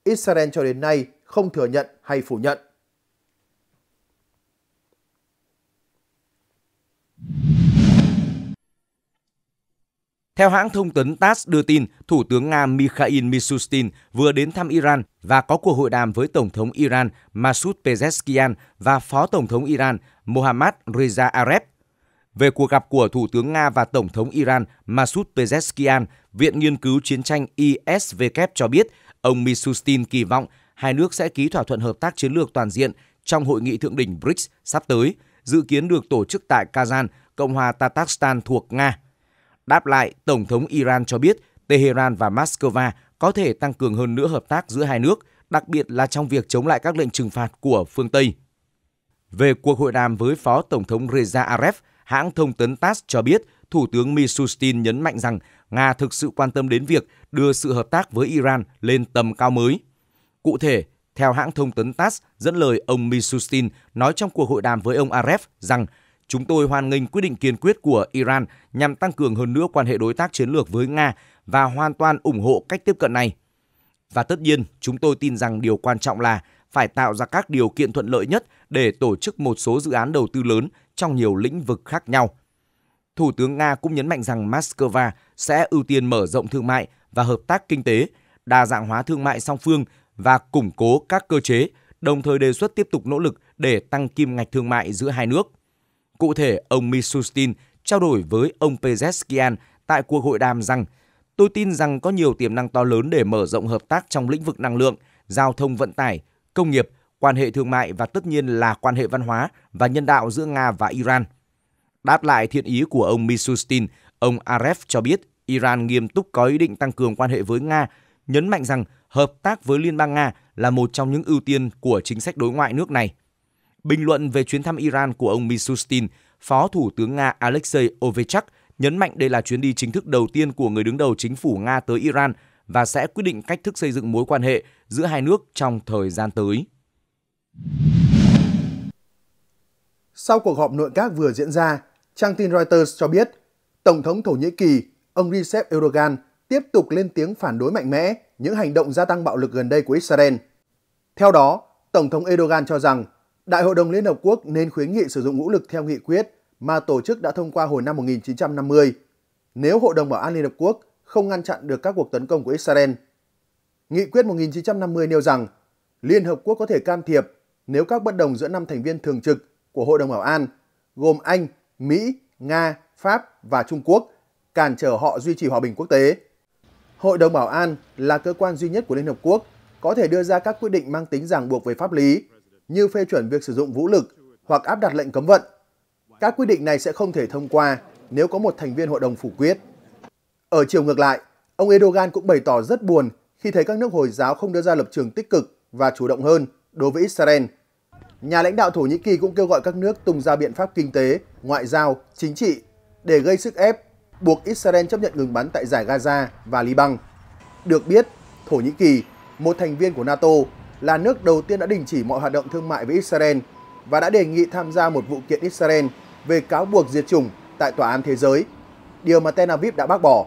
Israel cho đến nay không thừa nhận hay phủ nhận. Theo hãng thông tấn TASS đưa tin, Thủ tướng Nga Mikhail Mishustin vừa đến thăm Iran và có cuộc hội đàm với Tổng thống Iran Masoud Pezeshkian và Phó Tổng thống Iran Mohammad Reza Aref. Về cuộc gặp của Thủ tướng Nga và Tổng thống Iran Masoud Pezeshkian, Viện Nghiên cứu Chiến tranh ISW cho biết ông Mishustin kỳ vọng hai nước sẽ ký thỏa thuận hợp tác chiến lược toàn diện trong hội nghị thượng đỉnh BRICS sắp tới, dự kiến được tổ chức tại Kazan, Cộng hòa Tatarstan thuộc Nga. Đáp lại, Tổng thống Iran cho biết Tehran và Moscow có thể tăng cường hơn nữa hợp tác giữa hai nước, đặc biệt là trong việc chống lại các lệnh trừng phạt của phương Tây. Về cuộc hội đàm với Phó Tổng thống Reza Aref, hãng thông tấn TASS cho biết Thủ tướng Mishustin nhấn mạnh rằng Nga thực sự quan tâm đến việc đưa sự hợp tác với Iran lên tầm cao mới. Cụ thể, theo hãng thông tấn TASS dẫn lời ông Misustin nói trong cuộc hội đàm với ông Aref rằng chúng tôi hoan nghênh quyết định kiên quyết của Iran nhằm tăng cường hơn nữa quan hệ đối tác chiến lược với Nga và hoàn toàn ủng hộ cách tiếp cận này. Và tất nhiên, chúng tôi tin rằng điều quan trọng là phải tạo ra các điều kiện thuận lợi nhất để tổ chức một số dự án đầu tư lớn trong nhiều lĩnh vực khác nhau. Thủ tướng Nga cũng nhấn mạnh rằng Moscow sẽ ưu tiên mở rộng thương mại và hợp tác kinh tế, đa dạng hóa thương mại song phương và củng cố các cơ chế, đồng thời đề xuất tiếp tục nỗ lực để tăng kim ngạch thương mại giữa hai nước. Cụ thể, ông Mishustin trao đổi với ông Pezeskian tại cuộc hội đàm rằng Tôi tin rằng có nhiều tiềm năng to lớn để mở rộng hợp tác trong lĩnh vực năng lượng, giao thông vận tải, công nghiệp, quan hệ thương mại và tất nhiên là quan hệ văn hóa và nhân đạo giữa Nga và Iran. Đáp lại thiện ý của ông Mishustin, ông Aref cho biết Iran nghiêm túc có ý định tăng cường quan hệ với Nga, nhấn mạnh rằng hợp tác với Liên bang Nga là một trong những ưu tiên của chính sách đối ngoại nước này. Bình luận về chuyến thăm Iran của ông Mishustin, Phó Thủ tướng Nga Alexei Ovechak nhấn mạnh đây là chuyến đi chính thức đầu tiên của người đứng đầu chính phủ Nga tới Iran và sẽ quyết định cách thức xây dựng mối quan hệ giữa hai nước trong thời gian tới. Sau cuộc họp nội các vừa diễn ra, trang tin Reuters cho biết Tổng thống Thổ Nhĩ Kỳ, ông Recep Erdogan tiếp tục lên tiếng phản đối mạnh mẽ những hành động gia tăng bạo lực gần đây của Israel. Theo đó, Tổng thống Erdogan cho rằng Đại hội đồng Liên Hợp Quốc nên khuyến nghị sử dụng vũ lực theo nghị quyết mà tổ chức đã thông qua hồi năm 1950 nếu Hội đồng Bảo an Liên Hợp Quốc không ngăn chặn được các cuộc tấn công của Israel. Nghị quyết 1950 nêu rằng Liên Hợp Quốc có thể can thiệp nếu các bất đồng giữa năm thành viên thường trực của Hội đồng Bảo an gồm Anh, Mỹ, Nga, Pháp và Trung Quốc cản trở họ duy trì hòa bình quốc tế. Hội đồng Bảo an là cơ quan duy nhất của Liên Hợp Quốc có thể đưa ra các quyết định mang tính ràng buộc về pháp lý, như phê chuẩn việc sử dụng vũ lực hoặc áp đặt lệnh cấm vận. Các quyết định này sẽ không thể thông qua nếu có một thành viên hội đồng phủ quyết. Ở chiều ngược lại, ông Erdogan cũng bày tỏ rất buồn khi thấy các nước Hồi giáo không đưa ra lập trường tích cực và chủ động hơn đối với Israel. Nhà lãnh đạo Thổ Nhĩ Kỳ cũng kêu gọi các nước tung ra biện pháp kinh tế, ngoại giao, chính trị để gây sức ép buộc Israel chấp nhận ngừng bắn tại giải Gaza và Liban. Được biết, Thổ Nhĩ Kỳ, một thành viên của NATO, là nước đầu tiên đã đình chỉ mọi hoạt động thương mại với Israel và đã đề nghị tham gia một vụ kiện Israel về cáo buộc diệt chủng tại Tòa án Thế giới, điều mà Tel Aviv đã bác bỏ.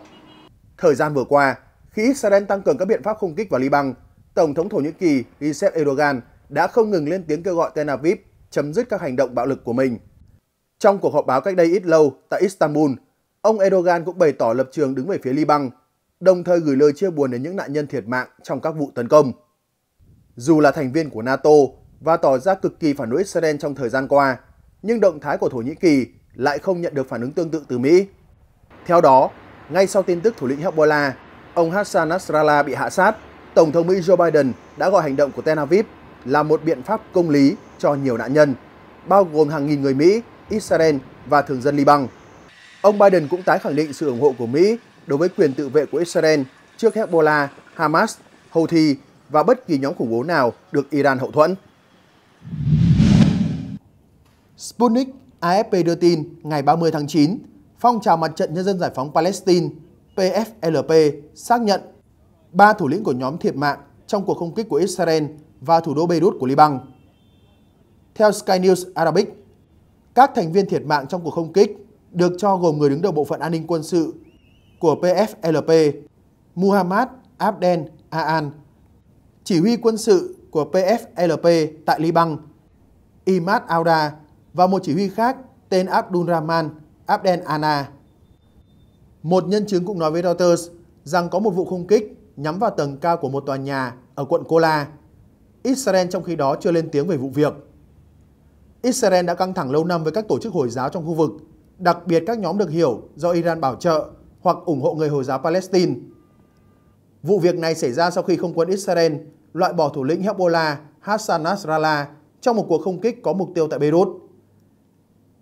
Thời gian vừa qua, khi Israel tăng cường các biện pháp không kích vào Liban, Tổng thống Thổ Nhĩ Kỳ Recep Erdogan đã không ngừng lên tiếng kêu gọi Tel Aviv chấm dứt các hành động bạo lực của mình. Trong cuộc họp báo cách đây ít lâu tại Istanbul, Ông Erdogan cũng bày tỏ lập trường đứng về phía Liban, đồng thời gửi lời chia buồn đến những nạn nhân thiệt mạng trong các vụ tấn công. Dù là thành viên của NATO và tỏ ra cực kỳ phản đối Israel trong thời gian qua, nhưng động thái của Thổ Nhĩ Kỳ lại không nhận được phản ứng tương tự từ Mỹ. Theo đó, ngay sau tin tức thủ lĩnh Hezbollah, ông Hassan Nasrallah bị hạ sát, Tổng thống Mỹ Joe Biden đã gọi hành động của Tel Aviv là một biện pháp công lý cho nhiều nạn nhân, bao gồm hàng nghìn người Mỹ, Israel và thường dân Liban. Ông Biden cũng tái khẳng định sự ủng hộ của Mỹ đối với quyền tự vệ của Israel trước Hezbollah, Hamas, Houthi và bất kỳ nhóm khủng bố nào được Iran hậu thuẫn. Sputnik AFP đưa tin ngày 30 tháng 9, phong trào mặt trận nhân dân giải phóng Palestine PFLP xác nhận ba thủ lĩnh của nhóm thiệt mạng trong cuộc không kích của Israel và thủ đô Beirut của Liban. Theo Sky News Arabic, các thành viên thiệt mạng trong cuộc không kích được cho gồm người đứng đầu Bộ phận An ninh Quân sự của PFLP Muhammad Abdel Aan, chỉ huy quân sự của PFLP tại Liban Imad Auda và một chỉ huy khác tên Abdul Rahman Abdel Ana. Một nhân chứng cũng nói với Reuters rằng có một vụ không kích nhắm vào tầng cao của một tòa nhà ở quận Kola. Israel trong khi đó chưa lên tiếng về vụ việc. Israel đã căng thẳng lâu năm với các tổ chức Hồi giáo trong khu vực đặc biệt các nhóm được hiểu do Iran bảo trợ hoặc ủng hộ người Hồi giáo Palestine. Vụ việc này xảy ra sau khi không quân Israel loại bỏ thủ lĩnh Hezbollah Hassan Nasrallah trong một cuộc không kích có mục tiêu tại Beirut.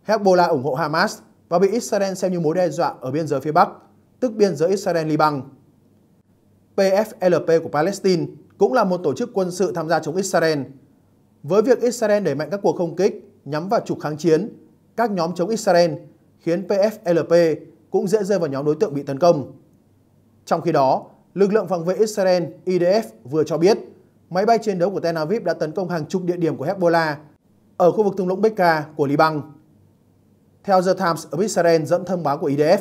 Hezbollah ủng hộ Hamas và bị Israel xem như mối đe dọa ở biên giới phía Bắc, tức biên giới Israel-Liban. PFLP của Palestine cũng là một tổ chức quân sự tham gia chống Israel. Với việc Israel đẩy mạnh các cuộc không kích nhắm vào trục kháng chiến, các nhóm chống Israel khiến PFLP cũng dễ rơi vào nhóm đối tượng bị tấn công. Trong khi đó, lực lượng phòng vệ Israel IDF vừa cho biết máy bay chiến đấu của Tel Aviv đã tấn công hàng chục địa điểm của Hezbollah ở khu vực thung lũng Bekaa của Liban. Theo The Times of Israel dẫn thông báo của IDF,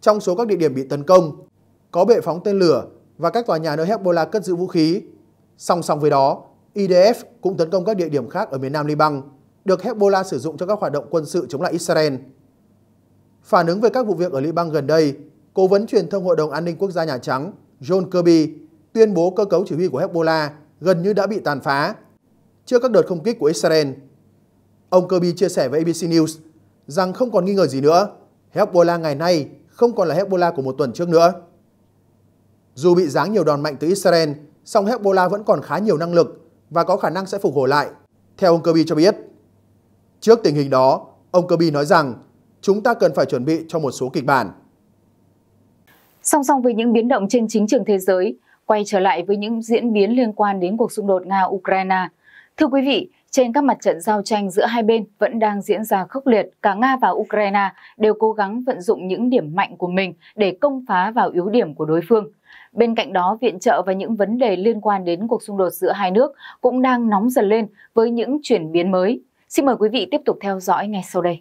trong số các địa điểm bị tấn công có bệ phóng tên lửa và các tòa nhà nơi Hezbollah cất giữ vũ khí. Song song với đó, IDF cũng tấn công các địa điểm khác ở miền nam Liban được Hezbollah sử dụng cho các hoạt động quân sự chống lại Israel. Phản ứng về các vụ việc ở Liban gần đây, Cố vấn truyền thông Hội đồng An ninh Quốc gia Nhà Trắng John Kirby tuyên bố cơ cấu chỉ huy của Hezbollah gần như đã bị tàn phá trước các đợt không kích của Israel. Ông Kirby chia sẻ với ABC News rằng không còn nghi ngờ gì nữa, Hezbollah ngày nay không còn là Hezbollah của một tuần trước nữa. Dù bị giáng nhiều đòn mạnh từ Israel, song Hezbollah vẫn còn khá nhiều năng lực và có khả năng sẽ phục hồi lại, theo ông Kirby cho biết. Trước tình hình đó, ông Kirby nói rằng chúng ta cần phải chuẩn bị cho một số kịch bản. Song song với những biến động trên chính trường thế giới, quay trở lại với những diễn biến liên quan đến cuộc xung đột Nga-Ukraine. Thưa quý vị, trên các mặt trận giao tranh giữa hai bên vẫn đang diễn ra khốc liệt, cả Nga và Ukraine đều cố gắng vận dụng những điểm mạnh của mình để công phá vào yếu điểm của đối phương. Bên cạnh đó, viện trợ và những vấn đề liên quan đến cuộc xung đột giữa hai nước cũng đang nóng dần lên với những chuyển biến mới. Xin mời quý vị tiếp tục theo dõi ngay sau đây.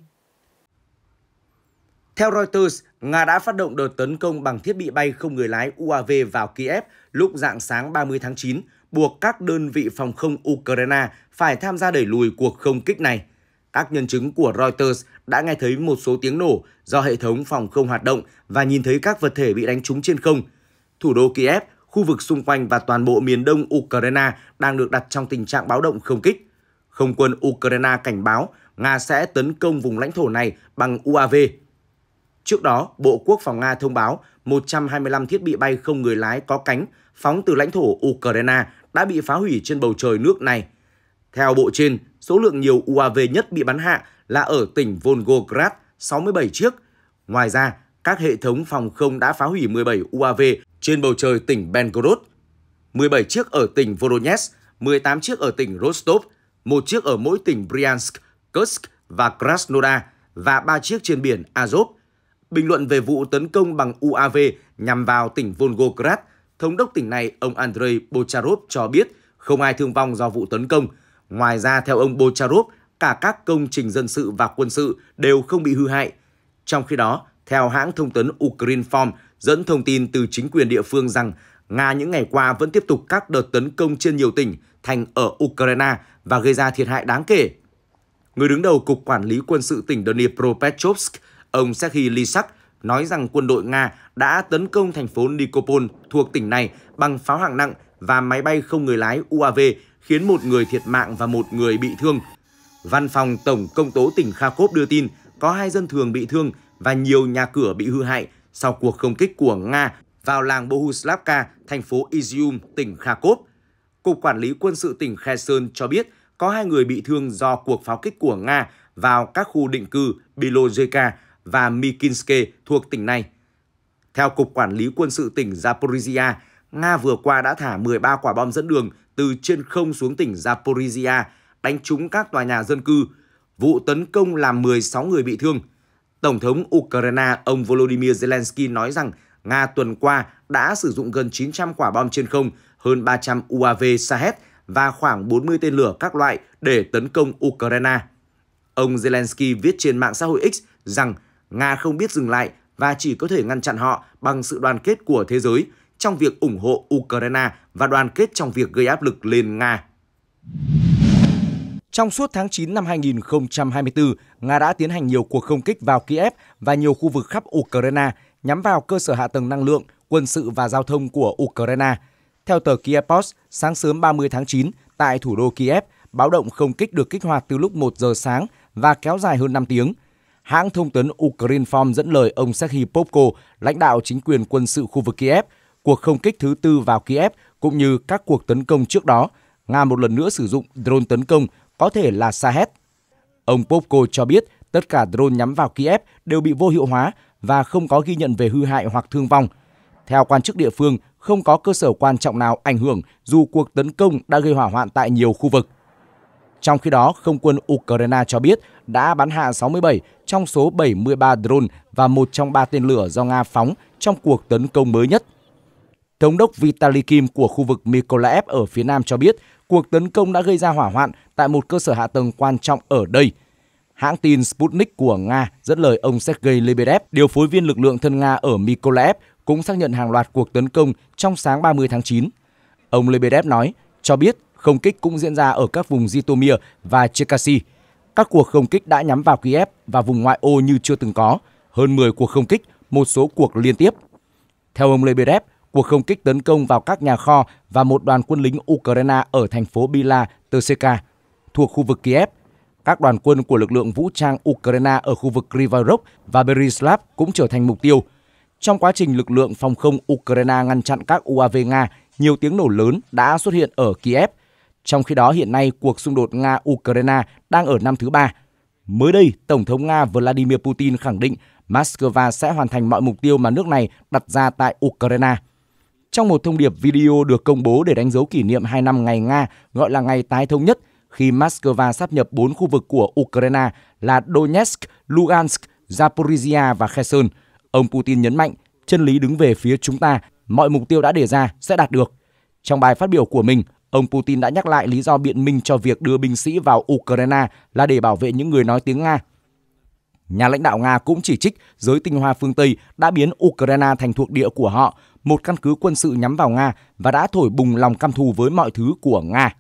Theo Reuters, Nga đã phát động đợt tấn công bằng thiết bị bay không người lái UAV vào Kiev lúc dạng sáng 30 tháng 9, buộc các đơn vị phòng không Ukraine phải tham gia đẩy lùi cuộc không kích này. Các nhân chứng của Reuters đã nghe thấy một số tiếng nổ do hệ thống phòng không hoạt động và nhìn thấy các vật thể bị đánh trúng trên không. Thủ đô Kiev, khu vực xung quanh và toàn bộ miền đông Ukraine đang được đặt trong tình trạng báo động không kích. Không quân Ukraine cảnh báo Nga sẽ tấn công vùng lãnh thổ này bằng UAV Trước đó, Bộ Quốc phòng Nga thông báo 125 thiết bị bay không người lái có cánh phóng từ lãnh thổ Ukraine đã bị phá hủy trên bầu trời nước này. Theo bộ trên, số lượng nhiều UAV nhất bị bắn hạ là ở tỉnh Volgograd, 67 chiếc. Ngoài ra, các hệ thống phòng không đã phá hủy 17 UAV trên bầu trời tỉnh Belgorod, 17 chiếc ở tỉnh Voronezh, 18 chiếc ở tỉnh Rostov, một chiếc ở mỗi tỉnh Bryansk, Kursk và Krasnodar và ba chiếc trên biển Azov. Bình luận về vụ tấn công bằng UAV nhằm vào tỉnh Volgograd, thống đốc tỉnh này ông Andrei Bocharov cho biết không ai thương vong do vụ tấn công. Ngoài ra, theo ông Bocharov, cả các công trình dân sự và quân sự đều không bị hư hại. Trong khi đó, theo hãng thông tấn Ukrinform dẫn thông tin từ chính quyền địa phương rằng Nga những ngày qua vẫn tiếp tục các đợt tấn công trên nhiều tỉnh, thành ở Ukraine và gây ra thiệt hại đáng kể. Người đứng đầu Cục Quản lý Quân sự tỉnh Dnipropetrovsk Ông Sergei Lysak nói rằng quân đội Nga đã tấn công thành phố Nikopol thuộc tỉnh này bằng pháo hạng nặng và máy bay không người lái UAV khiến một người thiệt mạng và một người bị thương. Văn phòng Tổng Công tố tỉnh Kharkov đưa tin có hai dân thường bị thương và nhiều nhà cửa bị hư hại sau cuộc không kích của Nga vào làng Bohuslavka, thành phố Izium, tỉnh Kharkov. Cục Quản lý Quân sự tỉnh Kherson cho biết có hai người bị thương do cuộc pháo kích của Nga vào các khu định cư Bilozheka và Mikinske thuộc tỉnh này. Theo Cục Quản lý Quân sự tỉnh Zaporizhia, Nga vừa qua đã thả 13 quả bom dẫn đường từ trên không xuống tỉnh Zaporizhia, đánh trúng các tòa nhà dân cư. Vụ tấn công làm 16 người bị thương. Tổng thống Ukraine ông Volodymyr Zelensky nói rằng Nga tuần qua đã sử dụng gần 900 quả bom trên không, hơn 300 UAV Sahed và khoảng 40 tên lửa các loại để tấn công Ukraine. Ông Zelensky viết trên mạng xã hội X rằng Nga không biết dừng lại và chỉ có thể ngăn chặn họ bằng sự đoàn kết của thế giới trong việc ủng hộ Ukraine và đoàn kết trong việc gây áp lực lên Nga. Trong suốt tháng 9 năm 2024, Nga đã tiến hành nhiều cuộc không kích vào Kiev và nhiều khu vực khắp Ukraine nhắm vào cơ sở hạ tầng năng lượng, quân sự và giao thông của Ukraine. Theo tờ Kiev Post, sáng sớm 30 tháng 9, tại thủ đô Kiev, báo động không kích được kích hoạt từ lúc 1 giờ sáng và kéo dài hơn 5 tiếng – hãng thông tấn Ukrinform dẫn lời ông Serhiy Popko, lãnh đạo chính quyền quân sự khu vực Kiev, cuộc không kích thứ tư vào Kiev cũng như các cuộc tấn công trước đó, Nga một lần nữa sử dụng drone tấn công có thể là Sahet. Ông Popko cho biết tất cả drone nhắm vào Kiev đều bị vô hiệu hóa và không có ghi nhận về hư hại hoặc thương vong. Theo quan chức địa phương, không có cơ sở quan trọng nào ảnh hưởng dù cuộc tấn công đã gây hỏa hoạn tại nhiều khu vực. Trong khi đó, không quân Ukraine cho biết đã bắn hạ 67 trong số 73 drone và một trong ba tên lửa do Nga phóng trong cuộc tấn công mới nhất. Thống đốc Vitaly Kim của khu vực Mykolaiv ở phía nam cho biết cuộc tấn công đã gây ra hỏa hoạn tại một cơ sở hạ tầng quan trọng ở đây. Hãng tin Sputnik của Nga dẫn lời ông Sergei Lebedev, điều phối viên lực lượng thân Nga ở Mykolaiv, cũng xác nhận hàng loạt cuộc tấn công trong sáng 30 tháng 9. Ông Lebedev nói, cho biết không kích cũng diễn ra ở các vùng Zitomir và Cherkasy. Các cuộc không kích đã nhắm vào Kiev và vùng ngoại ô như chưa từng có, hơn 10 cuộc không kích, một số cuộc liên tiếp. Theo ông Lebedev, cuộc không kích tấn công vào các nhà kho và một đoàn quân lính Ukraine ở thành phố Bila Terseca, thuộc khu vực Kiev. Các đoàn quân của lực lượng vũ trang Ukraine ở khu vực River Rock và Berislav cũng trở thành mục tiêu. Trong quá trình lực lượng phòng không Ukraine ngăn chặn các UAV Nga, nhiều tiếng nổ lớn đã xuất hiện ở Kiev – trong khi đó hiện nay cuộc xung đột Nga-Ukraine đang ở năm thứ ba. Mới đây, Tổng thống Nga Vladimir Putin khẳng định Moscow sẽ hoàn thành mọi mục tiêu mà nước này đặt ra tại Ukraine. Trong một thông điệp video được công bố để đánh dấu kỷ niệm 2 năm ngày Nga gọi là ngày tái thống nhất khi Moscow sáp nhập 4 khu vực của Ukraine là Donetsk, Lugansk, Zaporizhia và Kherson, ông Putin nhấn mạnh chân lý đứng về phía chúng ta, mọi mục tiêu đã đề ra sẽ đạt được. Trong bài phát biểu của mình, Ông Putin đã nhắc lại lý do biện minh cho việc đưa binh sĩ vào Ukraine là để bảo vệ những người nói tiếng Nga. Nhà lãnh đạo Nga cũng chỉ trích giới tinh hoa phương Tây đã biến Ukraine thành thuộc địa của họ, một căn cứ quân sự nhắm vào Nga và đã thổi bùng lòng căm thù với mọi thứ của Nga.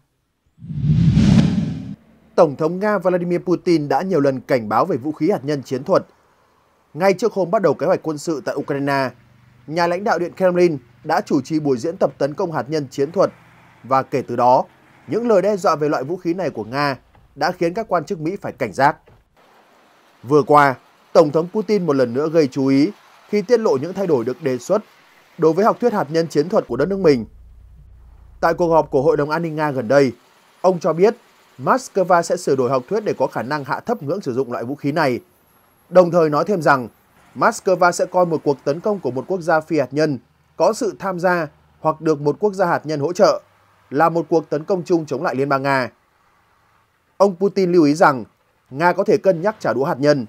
Tổng thống Nga Vladimir Putin đã nhiều lần cảnh báo về vũ khí hạt nhân chiến thuật. Ngay trước hôm bắt đầu kế hoạch quân sự tại Ukraine, nhà lãnh đạo Điện Kremlin đã chủ trì buổi diễn tập tấn công hạt nhân chiến thuật và kể từ đó, những lời đe dọa về loại vũ khí này của Nga đã khiến các quan chức Mỹ phải cảnh giác. Vừa qua, Tổng thống Putin một lần nữa gây chú ý khi tiết lộ những thay đổi được đề xuất đối với học thuyết hạt nhân chiến thuật của đất nước mình. Tại cuộc họp của Hội đồng An ninh Nga gần đây, ông cho biết Moscow sẽ sửa đổi học thuyết để có khả năng hạ thấp ngưỡng sử dụng loại vũ khí này, đồng thời nói thêm rằng Moscow sẽ coi một cuộc tấn công của một quốc gia phi hạt nhân có sự tham gia hoặc được một quốc gia hạt nhân hỗ trợ là một cuộc tấn công chung chống lại Liên bang Nga. Ông Putin lưu ý rằng Nga có thể cân nhắc trả đũa hạt nhân.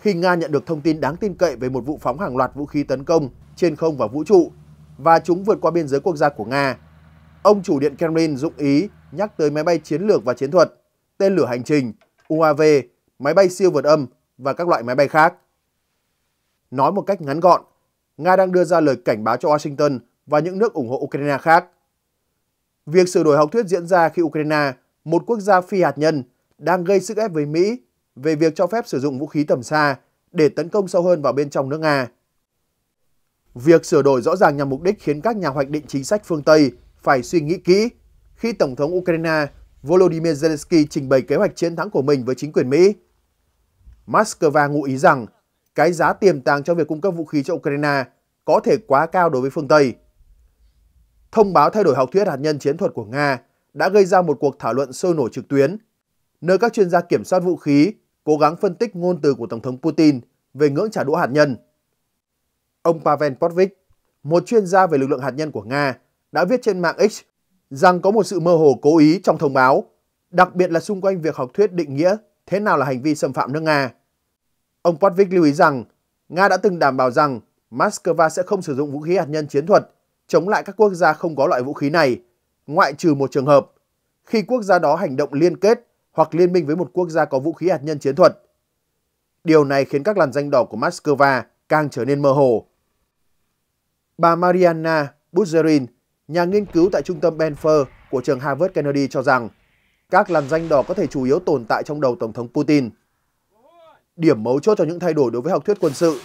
Khi Nga nhận được thông tin đáng tin cậy về một vụ phóng hàng loạt vũ khí tấn công trên không và vũ trụ và chúng vượt qua biên giới quốc gia của Nga, ông chủ điện Kremlin dụng ý nhắc tới máy bay chiến lược và chiến thuật, tên lửa hành trình, UAV, máy bay siêu vượt âm và các loại máy bay khác. Nói một cách ngắn gọn, Nga đang đưa ra lời cảnh báo cho Washington và những nước ủng hộ Ukraine khác Việc sửa đổi học thuyết diễn ra khi Ukraine, một quốc gia phi hạt nhân, đang gây sức ép với Mỹ về việc cho phép sử dụng vũ khí tầm xa để tấn công sâu hơn vào bên trong nước Nga. Việc sửa đổi rõ ràng nhằm mục đích khiến các nhà hoạch định chính sách phương Tây phải suy nghĩ kỹ khi Tổng thống Ukraine Volodymyr Zelensky trình bày kế hoạch chiến thắng của mình với chính quyền Mỹ. Moscow ngụ ý rằng cái giá tiềm tàng cho việc cung cấp vũ khí cho Ukraine có thể quá cao đối với phương Tây thông báo thay đổi học thuyết hạt nhân chiến thuật của Nga đã gây ra một cuộc thảo luận sôi nổi trực tuyến, nơi các chuyên gia kiểm soát vũ khí cố gắng phân tích ngôn từ của Tổng thống Putin về ngưỡng trả đũa hạt nhân. Ông Pavel Potvich, một chuyên gia về lực lượng hạt nhân của Nga, đã viết trên mạng X rằng có một sự mơ hồ cố ý trong thông báo, đặc biệt là xung quanh việc học thuyết định nghĩa thế nào là hành vi xâm phạm nước Nga. Ông Potvich lưu ý rằng Nga đã từng đảm bảo rằng Moscow sẽ không sử dụng vũ khí hạt nhân chiến thuật chống lại các quốc gia không có loại vũ khí này, ngoại trừ một trường hợp, khi quốc gia đó hành động liên kết hoặc liên minh với một quốc gia có vũ khí hạt nhân chiến thuật. Điều này khiến các làn danh đỏ của Moscow càng trở nên mơ hồ. Bà Mariana Buzerin, nhà nghiên cứu tại trung tâm Benfer của trường Harvard Kennedy cho rằng các làn danh đỏ có thể chủ yếu tồn tại trong đầu Tổng thống Putin. Điểm mấu chốt cho những thay đổi đối với học thuyết quân sự,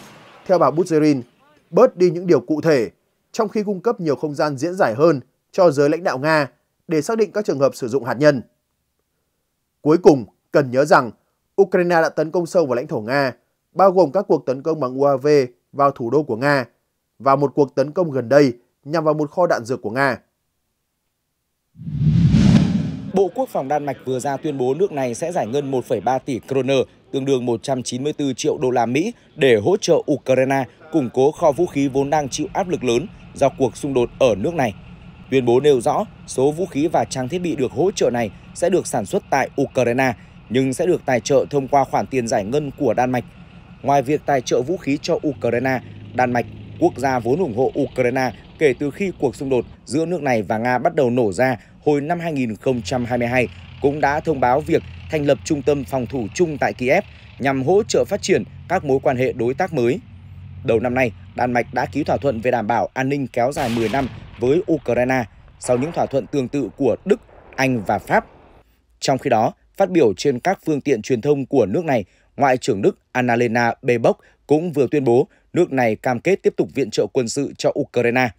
theo bà Buzerin, bớt đi những điều cụ thể trong khi cung cấp nhiều không gian diễn giải hơn cho giới lãnh đạo Nga để xác định các trường hợp sử dụng hạt nhân. Cuối cùng, cần nhớ rằng Ukraine đã tấn công sâu vào lãnh thổ Nga, bao gồm các cuộc tấn công bằng UAV vào thủ đô của Nga và một cuộc tấn công gần đây nhằm vào một kho đạn dược của Nga. Bộ Quốc phòng Đan Mạch vừa ra tuyên bố nước này sẽ giải ngân 1,3 tỷ kroner, tương đương 194 triệu đô la Mỹ để hỗ trợ Ukraine củng cố kho vũ khí vốn đang chịu áp lực lớn do cuộc xung đột ở nước này. Tuyên bố nêu rõ số vũ khí và trang thiết bị được hỗ trợ này sẽ được sản xuất tại Ukraine nhưng sẽ được tài trợ thông qua khoản tiền giải ngân của Đan Mạch. Ngoài việc tài trợ vũ khí cho Ukraine, Đan Mạch, quốc gia vốn ủng hộ Ukraine kể từ khi cuộc xung đột giữa nước này và Nga bắt đầu nổ ra hồi năm 2022, cũng đã thông báo việc thành lập trung tâm phòng thủ chung tại Kiev nhằm hỗ trợ phát triển các mối quan hệ đối tác mới. Đầu năm nay, Đan Mạch đã ký thỏa thuận về đảm bảo an ninh kéo dài 10 năm với Ukraine sau những thỏa thuận tương tự của Đức, Anh và Pháp. Trong khi đó, phát biểu trên các phương tiện truyền thông của nước này, Ngoại trưởng Đức Annalena Baerbock cũng vừa tuyên bố nước này cam kết tiếp tục viện trợ quân sự cho Ukraine.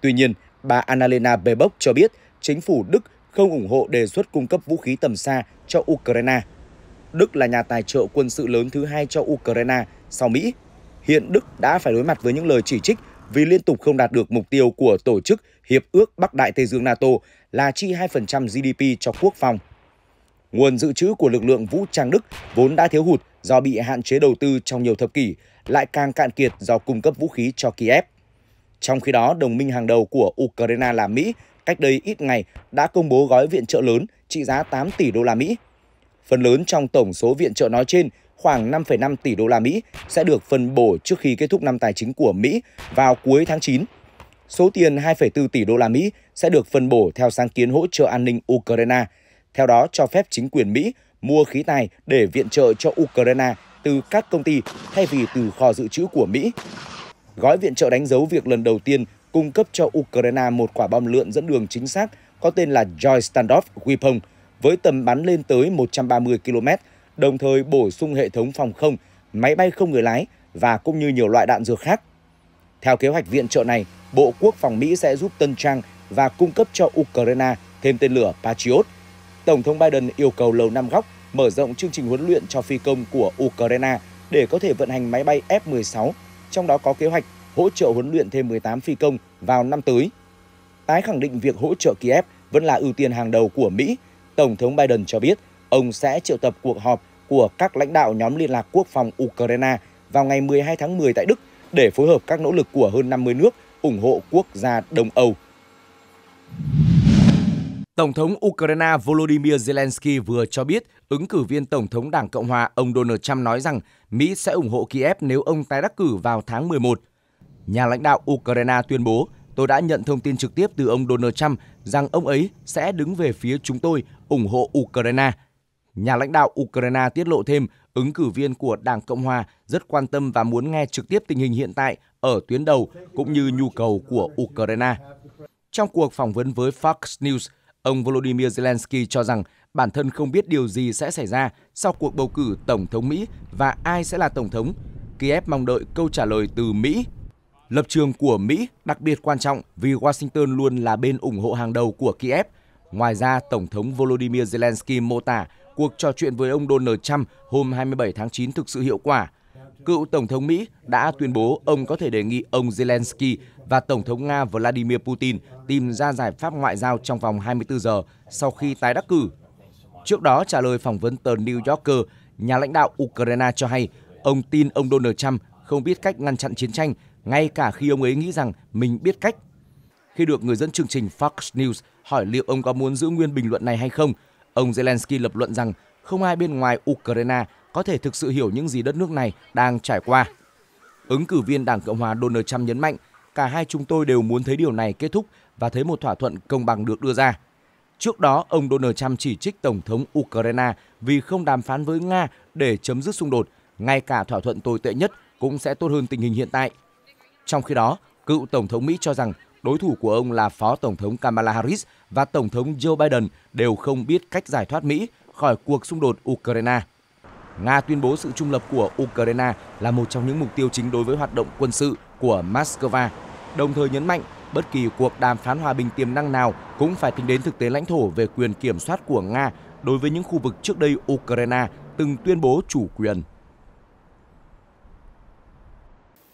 Tuy nhiên, bà Annalena Baerbock cho biết chính phủ Đức không ủng hộ đề xuất cung cấp vũ khí tầm xa cho Ukraine. Đức là nhà tài trợ quân sự lớn thứ hai cho Ukraine sau Mỹ hiện Đức đã phải đối mặt với những lời chỉ trích vì liên tục không đạt được mục tiêu của tổ chức Hiệp ước Bắc Đại Tây Dương NATO là chi 2% GDP cho quốc phòng. Nguồn dự trữ của lực lượng vũ trang Đức vốn đã thiếu hụt do bị hạn chế đầu tư trong nhiều thập kỷ, lại càng cạn kiệt do cung cấp vũ khí cho Kiev. Trong khi đó, đồng minh hàng đầu của Ukraine là Mỹ cách đây ít ngày đã công bố gói viện trợ lớn trị giá 8 tỷ đô la Mỹ. Phần lớn trong tổng số viện trợ nói trên khoảng 5,5 tỷ đô la Mỹ sẽ được phân bổ trước khi kết thúc năm tài chính của Mỹ vào cuối tháng 9. Số tiền 2,4 tỷ đô la Mỹ sẽ được phân bổ theo sáng kiến hỗ trợ an ninh Ukraine, theo đó cho phép chính quyền Mỹ mua khí tài để viện trợ cho Ukraine từ các công ty thay vì từ kho dự trữ của Mỹ. Gói viện trợ đánh dấu việc lần đầu tiên cung cấp cho Ukraine một quả bom lượn dẫn đường chính xác có tên là Joy Standoff Weapon với tầm bắn lên tới 130 km đồng thời bổ sung hệ thống phòng không, máy bay không người lái và cũng như nhiều loại đạn dược khác. Theo kế hoạch viện trợ này, Bộ Quốc phòng Mỹ sẽ giúp tân trang và cung cấp cho Ukraine thêm tên lửa Patriot. Tổng thống Biden yêu cầu Lầu Năm Góc mở rộng chương trình huấn luyện cho phi công của Ukraine để có thể vận hành máy bay F-16, trong đó có kế hoạch hỗ trợ huấn luyện thêm 18 phi công vào năm tới. Tái khẳng định việc hỗ trợ Kiev vẫn là ưu tiên hàng đầu của Mỹ, Tổng thống Biden cho biết – ông sẽ triệu tập cuộc họp của các lãnh đạo nhóm liên lạc quốc phòng Ukraine vào ngày 12 tháng 10 tại Đức để phối hợp các nỗ lực của hơn 50 nước ủng hộ quốc gia Đông Âu. Tổng thống Ukraine Volodymyr Zelensky vừa cho biết ứng cử viên Tổng thống Đảng Cộng Hòa ông Donald Trump nói rằng Mỹ sẽ ủng hộ Kiev nếu ông tái đắc cử vào tháng 11. Nhà lãnh đạo Ukraine tuyên bố, tôi đã nhận thông tin trực tiếp từ ông Donald Trump rằng ông ấy sẽ đứng về phía chúng tôi ủng hộ Ukraine. Nhà lãnh đạo Ukraine tiết lộ thêm, ứng cử viên của Đảng Cộng Hòa rất quan tâm và muốn nghe trực tiếp tình hình hiện tại ở tuyến đầu cũng như nhu cầu của Ukraine. Trong cuộc phỏng vấn với Fox News, ông Volodymyr Zelensky cho rằng bản thân không biết điều gì sẽ xảy ra sau cuộc bầu cử tổng thống Mỹ và ai sẽ là tổng thống. Kiev mong đợi câu trả lời từ Mỹ. Lập trường của Mỹ đặc biệt quan trọng vì Washington luôn là bên ủng hộ hàng đầu của Kiev. Ngoài ra, Tổng thống Volodymyr Zelensky mô tả cuộc trò chuyện với ông Donald Trump hôm 27 tháng 9 thực sự hiệu quả. Cựu Tổng thống Mỹ đã tuyên bố ông có thể đề nghị ông Zelensky và Tổng thống Nga Vladimir Putin tìm ra giải pháp ngoại giao trong vòng 24 giờ sau khi tái đắc cử. Trước đó trả lời phỏng vấn tờ New Yorker, nhà lãnh đạo Ukraine cho hay ông tin ông Donald Trump không biết cách ngăn chặn chiến tranh ngay cả khi ông ấy nghĩ rằng mình biết cách. Khi được người dẫn chương trình Fox News hỏi liệu ông có muốn giữ nguyên bình luận này hay không, Ông Zelensky lập luận rằng không ai bên ngoài Ukraine có thể thực sự hiểu những gì đất nước này đang trải qua. Ứng cử viên Đảng Cộng hòa Donald Trump nhấn mạnh, cả hai chúng tôi đều muốn thấy điều này kết thúc và thấy một thỏa thuận công bằng được đưa ra. Trước đó, ông Donald Trump chỉ trích Tổng thống Ukraine vì không đàm phán với Nga để chấm dứt xung đột, ngay cả thỏa thuận tồi tệ nhất cũng sẽ tốt hơn tình hình hiện tại. Trong khi đó, cựu Tổng thống Mỹ cho rằng Đối thủ của ông là Phó Tổng thống Kamala Harris và Tổng thống Joe Biden đều không biết cách giải thoát Mỹ khỏi cuộc xung đột Ukraine. Nga tuyên bố sự trung lập của Ukraine là một trong những mục tiêu chính đối với hoạt động quân sự của Moscow, đồng thời nhấn mạnh bất kỳ cuộc đàm phán hòa bình tiềm năng nào cũng phải tính đến thực tế lãnh thổ về quyền kiểm soát của Nga đối với những khu vực trước đây Ukraine từng tuyên bố chủ quyền.